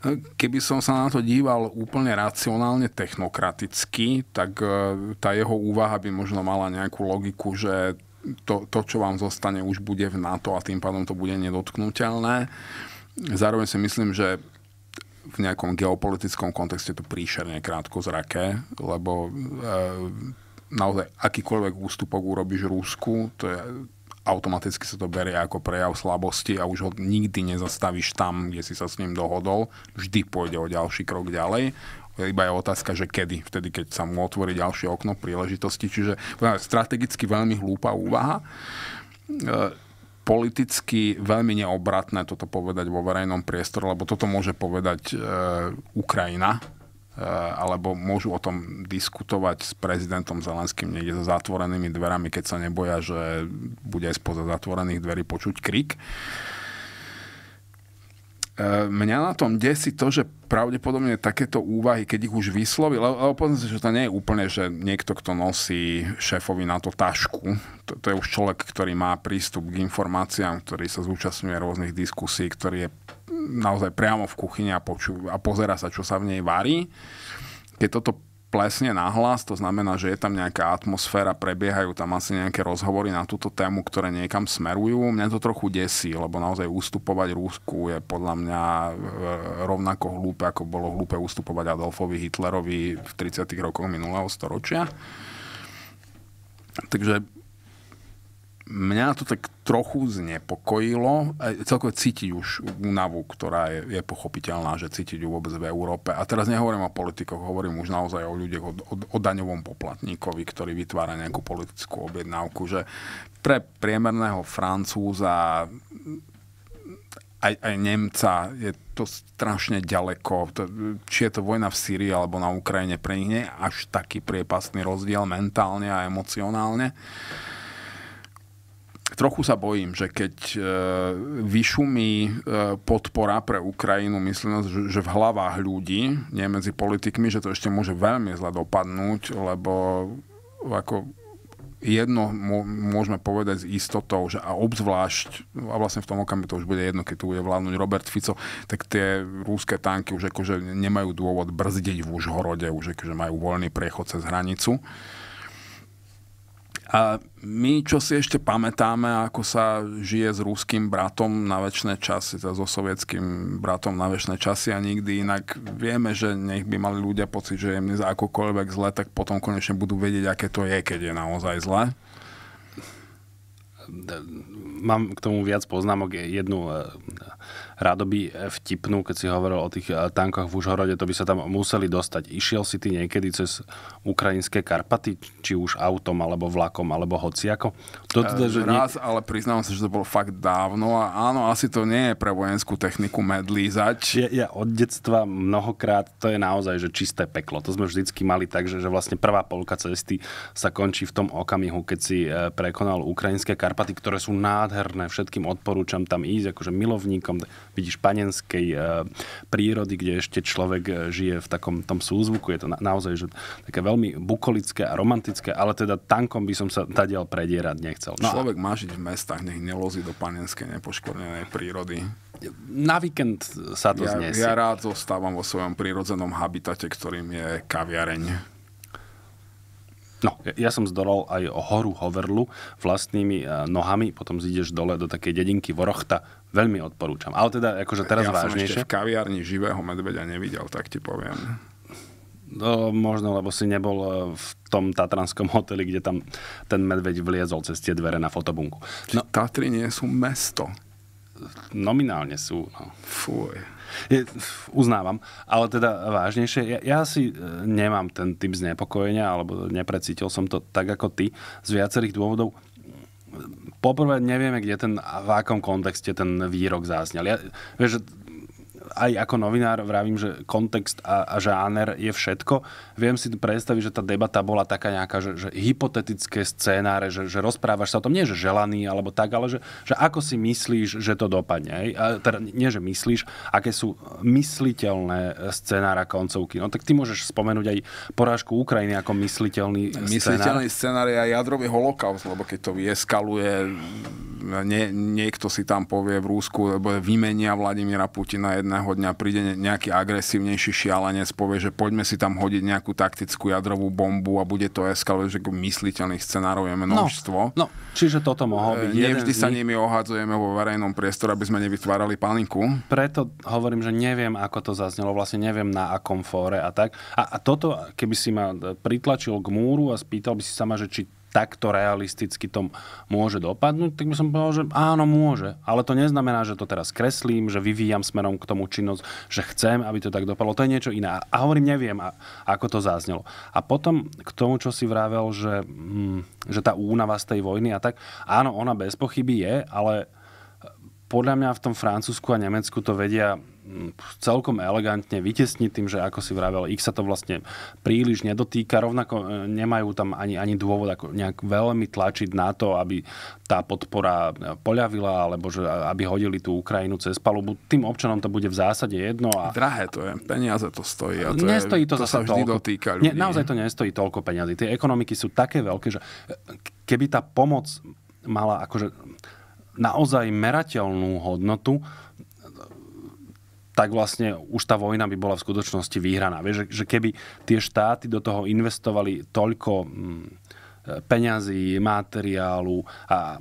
E, keby som sa na to díval úplne racionálne, technokraticky, tak tá jeho úvaha by možno mala nejakú logiku, že to, to, čo vám zostane, už bude v NATO a tým pádom to bude nedotknutelné. Zároveň si myslím, že v nejakom geopolitickom kontexte to príšerne krátko zrake, lebo e, naozaj akýkoľvek ústupok urobíš Rúsku, to je, automaticky sa to berie ako prejav slabosti a už ho nikdy nezastavíš tam, kde si sa s ním dohodol. Vždy pôjde o ďalší krok ďalej. Iba je otázka, že kedy, vtedy, keď sa mu otvorí ďalšie okno príležitosti. Čiže strategicky veľmi hlúpa úvaha e, politicky veľmi neobratné toto povedať vo verejnom priestore, lebo toto môže povedať e, Ukrajina, e, alebo môžu o tom diskutovať s prezidentom Zelenským niekde za zatvorenými dverami, keď sa neboja, že bude aj spoza zatvorených dverí počuť krik. Eh, mňa na tom desí to, že pravdepodobne takéto úvahy, keď ich už vyslovil, lebo poviem si, že to nie je úplne, že niekto, kto nosí šéfovi na to tašku, to, to je už človek, ktorý má prístup k informáciám, ktorý sa zúčastňuje rôznych diskusí, ktorý je naozaj priamo v kuchyni a, poču- a pozera sa, čo sa v nej varí. Keď toto plesne nahlas, to znamená, že je tam nejaká atmosféra, prebiehajú tam asi nejaké rozhovory na túto tému, ktoré niekam smerujú. Mňa to trochu desí, lebo naozaj ústupovať Rúsku je podľa mňa e, rovnako hlúpe, ako bolo hlúpe ústupovať Adolfovi Hitlerovi v 30. rokoch minulého storočia. Takže mňa to tak trochu znepokojilo. E, Celkovo cítiť už únavu, ktorá je, je pochopiteľná, že cítiť ju vôbec v Európe. A teraz nehovorím o politikoch, hovorím už naozaj o ľuďoch, o, o, o daňovom poplatníkovi, ktorý vytvára nejakú politickú objednávku, že pre priemerného Francúza aj, aj Nemca, je to strašne ďaleko. To, či je to vojna v Syrii alebo na Ukrajine, pre nich nie je až taký priepasný rozdiel mentálne a emocionálne. Uh, trochu sa bojím, že keď e, vyšumí e, podpora pre Ukrajinu, myslím, že v hlavách ľudí, nie medzi politikmi, že to ešte môže veľmi zle dopadnúť, lebo ako jedno môžeme povedať s istotou, že a obzvlášť, a vlastne v tom okamihu to už bude jedno, keď tu bude vládnuť Robert Fico, tak tie rúské tanky už akože nemajú dôvod brzdiť v Užhorode, už akože majú voľný priechod cez hranicu. A my, čo si ešte pamätáme, ako sa žije s ruským bratom na väčšie časy, teda so sovietským bratom na väčšie časy a nikdy inak vieme, že nech by mali ľudia pocit, že mne za akokoľvek zle, tak potom konečne budú vedieť, aké to je, keď je naozaj zle. Mám k tomu viac poznámok. Jednu e, rádoby eh, vtipnú, keď si hovoril o tých eh, tankoch v Užhorode, to by sa tam museli dostať. Išiel si ty niekedy cez ukrajinské Karpaty, či už autom, alebo vlakom, alebo hociako? To eh, teda, že Raz, nie... ale priznám sa, že to bolo fakt dávno a áno, asi to nie je pre vojenskú techniku medlízač. Ja, ja od detstva mnohokrát, to je naozaj že čisté peklo. To sme vždycky mali tak, že, že vlastne prvá polka cesty sa končí v tom okamihu, keď si prekonal ukrajinské Karpaty, ktoré sú nádherné, všetkým odporúčam tam ísť, akože milovníkom vidíš panenskej e, prírody, kde ešte človek eh, žije v takom tom súzvuku. Je to na, naozaj že také veľmi bukolické a romantické, ale teda tankom by som sa tadiaľ predierať nechcel. No, človek má žiť v mestách, nech nelozi do panenskej nepoškodenej prírody na víkend sa to ja, Ja rád zostávam vo svojom prírodzenom habitate, ktorým je kaviareň. No, ja som zdolal aj horu Hoverlu vlastnými eh, nohami, potom zídeš dole do takej dedinky Vorochta Veľmi odporúčam. Ale teda akože teraz ja vážnejšie. Ja som ešte v kaviarni živého medveďa nevidel, tak ti poviem. No, možno, lebo si nebol e, v tom Tatranskom hoteli, kde tam ten medveď vliezol cez tie dvere na fotobunku. No, Tatry nie sú mesto. Nominálne sú. No. Fuj. Je, uznávam, ale teda vážnejšie, ja, ja si e, nemám ten typ znepokojenia, alebo neprecítil som to tak ako ty, z viacerých dôvodov poprvé nevieme, kde ten, v akom kontexte ten výrok zaznel. Ja, vieš, aj ako novinár vravím, že kontext a, a žáner je všetko. Viem si predstaviť, že tá debata bola taká nejaká, že, že hypotetické scénáre, že, že rozprávaš sa o tom, nie že želaný alebo tak, ale že, že ako si myslíš, že to dopadne. Aj? A, teda, nie, že myslíš, aké sú mysliteľné scenára koncovky. No tak ty môžeš spomenúť aj porážku Ukrajiny ako mysliteľný scenár. Mysliteľný scenár je aj jadrový holokaust, lebo keď to vyeskaluje, nie, niekto si tam povie v Rúsku, lebo vymenia Vladimíra Putina jedného jedného dňa príde nejaký agresívnejší šialenec, povie, že poďme si tam hodiť nejakú taktickú jadrovú bombu a bude to eskalovať, že mysliteľných scenárov je no, množstvo. No, no čiže toto mohol byť. Nie vždy sa nimi ohádzujeme vo verejnom priestore, aby sme nevytvárali paniku. Preto hovorím, že neviem, ako to zaznelo, vlastne neviem na akom fóre a tak. A, a toto, keby si ma e, pritlačil k múru a spýtal by si sa ma, že či takto realisticky to môže dopadnúť, tak by som povedal, že áno, môže. Ale to neznamená, že to teraz kreslím, že vyvíjam smerom k tomu činnosť, že chcem, aby to tak dopadlo. To je niečo iné. A hovorím, neviem, a, ako to záznelo. A potom k tomu, čo si vravel, že, hm, že tá únava z tej vojny a tak, áno, ona bez pochyby je, ale podľa mňa v tom Francúzsku a Nemecku to vedia celkom elegantne vytesniť tým, že ako si vravel, ich sa to vlastne príliš nedotýka, rovnako e, nemajú tam ani, ani dôvod ako nejak veľmi tlačiť na to, aby tá podpora e, poľavila, alebo že aby hodili tú Ukrajinu cez palubu. Tým občanom to bude v zásade jedno. A... Drahé to je, peniaze to stojí. A to nestojí to, je, to zase sa vždy toľko. dotýka ľudí. Ne, naozaj to nestojí toľko peniazy. Tie ekonomiky sú také veľké, že e, keby tá pomoc mala akože naozaj merateľnú hodnotu, tak vlastne už tá vojna by bola v skutočnosti vyhraná. Vieš, že, že keby tie štáty do toho investovali toľko... Hm, peňazí, materiálu a,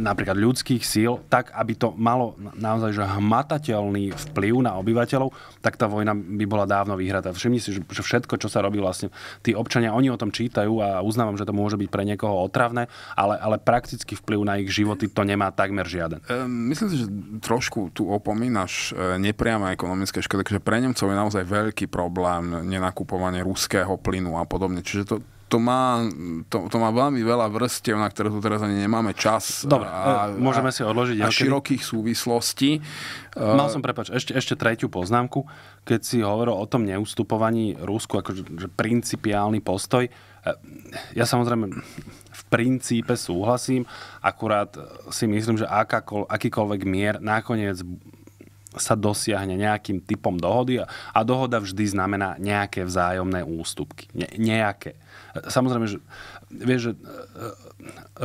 napríklad ľudských síl, tak aby to malo naozaj že hmatateľný vplyv na obyvateľov, tak tá vojna by bola dávno vyhratá. Všimni si, že všetko, čo sa robí vlastne, tí občania, oni o tom čítajú a uznávam, že to môže byť pre niekoho otravné, ale, ale praktický vplyv na ich životy to nemá takmer žiaden. E, myslím si, že trošku tu opomínaš e, nepriame ekonomické škody, že pre Nemcov je naozaj veľký problém nenakupovanie ruského plynu a podobne. Čiže to, to má, to, to má veľmi veľa vrstiev, na ktoré tu teraz ani nemáme čas. Dobre, a, e, môžeme si odložiť. A širokých súvislostí. Mal e, som, prepač, ešte, ešte tretiu poznámku. Keď si hovoril o tom neustupovaní Rusku, akože principiálny postoj, e, ja samozrejme v princípe súhlasím, akurát si myslím, že akákoľ, akýkoľvek mier nakoniec sa dosiahne nejakým typom dohody a, a dohoda vždy znamená nejaké vzájomné ústupky. Ne, nejaké. Samozrejme, že, vieš, že e, e,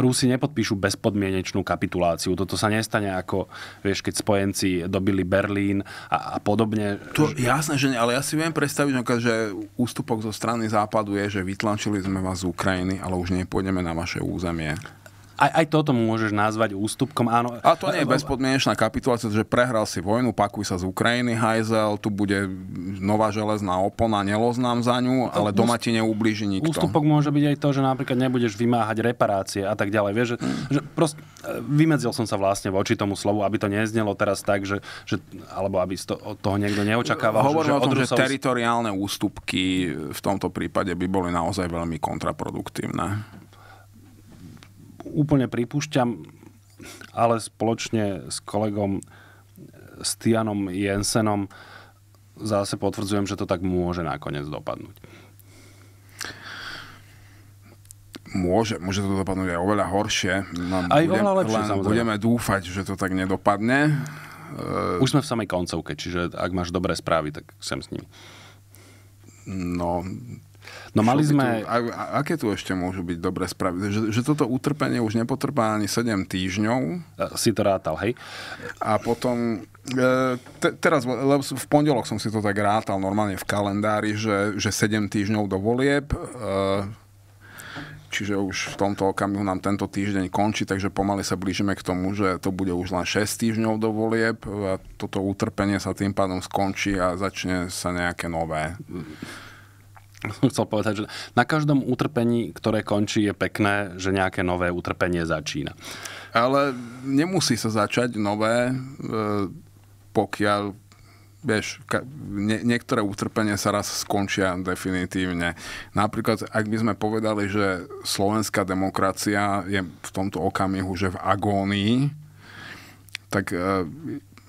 Rusi nepodpíšu bezpodmienečnú kapituláciu. Toto sa nestane ako, vieš, keď spojenci dobili Berlín a, a podobne. To, jasné, že nie, ale ja si viem predstaviť, že ústupok zo strany západu je, že vytlačili sme vás z Ukrajiny, ale už nepôjdeme na vaše územie aj, aj toto môžeš nazvať ústupkom. Áno. A to nie je bezpodmienečná kapitulácia, že prehral si vojnu, pakuj sa z Ukrajiny, hajzel, tu bude nová železná opona, neloznám za ňu, ale doma ti neublíži nikto. Ústupok môže byť aj to, že napríklad nebudeš vymáhať reparácie a tak ďalej. Vieš, že, mm. že prost, vymedzil som sa vlastne voči tomu slovu, aby to neznelo teraz tak, že, že alebo aby to, od toho niekto neočakával. Hovorím že, že o tom, Rusov... že teritoriálne ústupky v tomto prípade by boli naozaj veľmi kontraproduktívne úplne pripúšťam, ale spoločne s kolegom Stianom Jensenom zase potvrdzujem, že to tak môže nakoniec dopadnúť. Môže, môže to dopadnúť aj oveľa horšie. No, aj budem, oveľa lepšie, len samozrejme. Budeme dúfať, že to tak nedopadne. Už sme v samej koncovke, čiže ak máš dobré správy, tak sem s nimi. No, No mali sme... Tu, a, a, aké tu ešte môžu byť dobré spravy? Že, že toto utrpenie už nepotrpá ani 7 týždňov. E, si to rátal, hej? A potom... E, te, teraz, lebo v pondelok som si to tak rátal normálne v kalendári, že, že 7 týždňov do volieb. E, čiže už v tomto okamihu nám tento týždeň končí, takže pomaly sa blížime k tomu, že to bude už len 6 týždňov do volieb a toto utrpenie sa tým pádom skončí a začne sa nejaké nové som chcel povedať, že na každom utrpení, ktoré končí, je pekné, že nejaké nové utrpenie začína. Ale nemusí sa začať nové, e, pokiaľ vieš, nie, niektoré utrpenie sa raz skončia definitívne. Napríklad, ak by sme povedali, že slovenská demokracia je v tomto okamihu, že v agónii, tak e,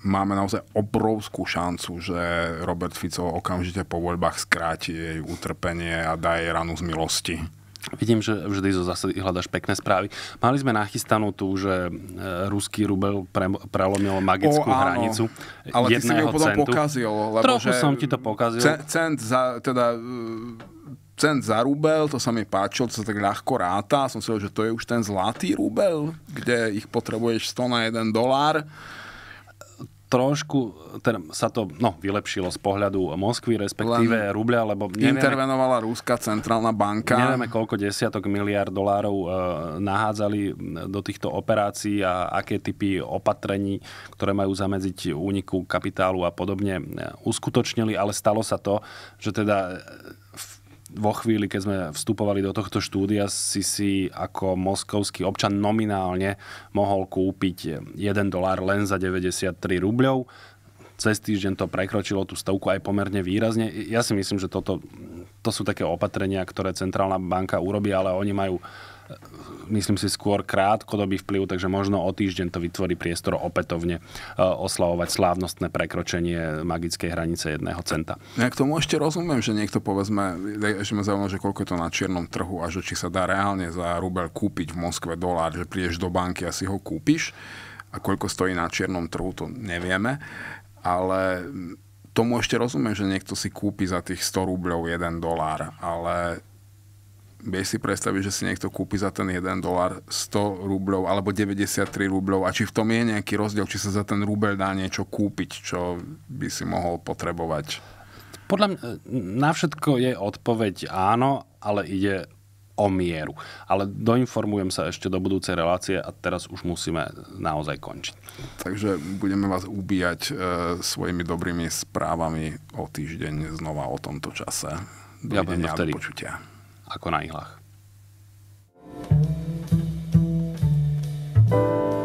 máme naozaj obrovskú šancu, že Robert Fico okamžite po voľbách skráti jej utrpenie a dá jej ranu z milosti. Vidím, že vždy zo zase hľadaš pekné správy. Mali sme nachystanú tú, že e, ruský rubel pre, prelomil magickú o, áno, hranicu. Ale ty si mi ju potom pokazil. Lebo Trochu som ti to pokazil. Cent za, teda, e, cent za rubel, to sa mi páčilo, to sa tak ľahko ráta. Som si hovoril, že to je už ten zlatý rubel, kde ich potrebuješ 100 na 1 dolár trošku teda sa to no, vylepšilo z pohľadu Moskvy, respektíve Len rubľa, lebo nevieme, intervenovala Rúska centrálna banka. Nevieme, koľko desiatok miliard dolárov e, nahádzali do týchto operácií a aké typy opatrení, ktoré majú zamedziť úniku kapitálu a podobne, e, uskutočnili, ale stalo sa to, že teda vo chvíli, keď sme vstupovali do tohto štúdia, si si ako moskovský občan nominálne mohol kúpiť 1 dolár len za 93 rubľov. Cez týždeň to prekročilo tú stovku aj pomerne výrazne. Ja si myslím, že toto, to sú také opatrenia, ktoré Centrálna banka urobí, ale oni majú myslím si, skôr krátkodobý vplyv, takže možno o týždeň to vytvorí priestor opätovne e, oslavovať slávnostné prekročenie magickej hranice jedného centa. No ja k tomu ešte rozumiem, že niekto povedzme, ešte ma zaujíma, že koľko je to na čiernom trhu a že či sa dá reálne za rubel kúpiť v Moskve dolár, že prídeš do banky a si ho kúpiš a koľko stojí na čiernom trhu, to nevieme, ale tomu ešte rozumiem, že niekto si kúpi za tých 100 rubľov 1 dolár, ale vieš si predstaviť, že si niekto kúpi za ten 1 dolar 100 rublov alebo 93 rublov a či v tom je nejaký rozdiel, či sa za ten rubel dá niečo kúpiť, čo by si mohol potrebovať? Podľa mňa na všetko je odpoveď áno, ale ide o mieru. Ale doinformujem sa ešte do budúcej relácie a teraz už musíme naozaj končiť. Takže budeme vás ubíjať e, svojimi dobrými správami o týždeň znova o tomto čase. Dovidenia ja budem vtedy. do počutia ako na ihlách. thank you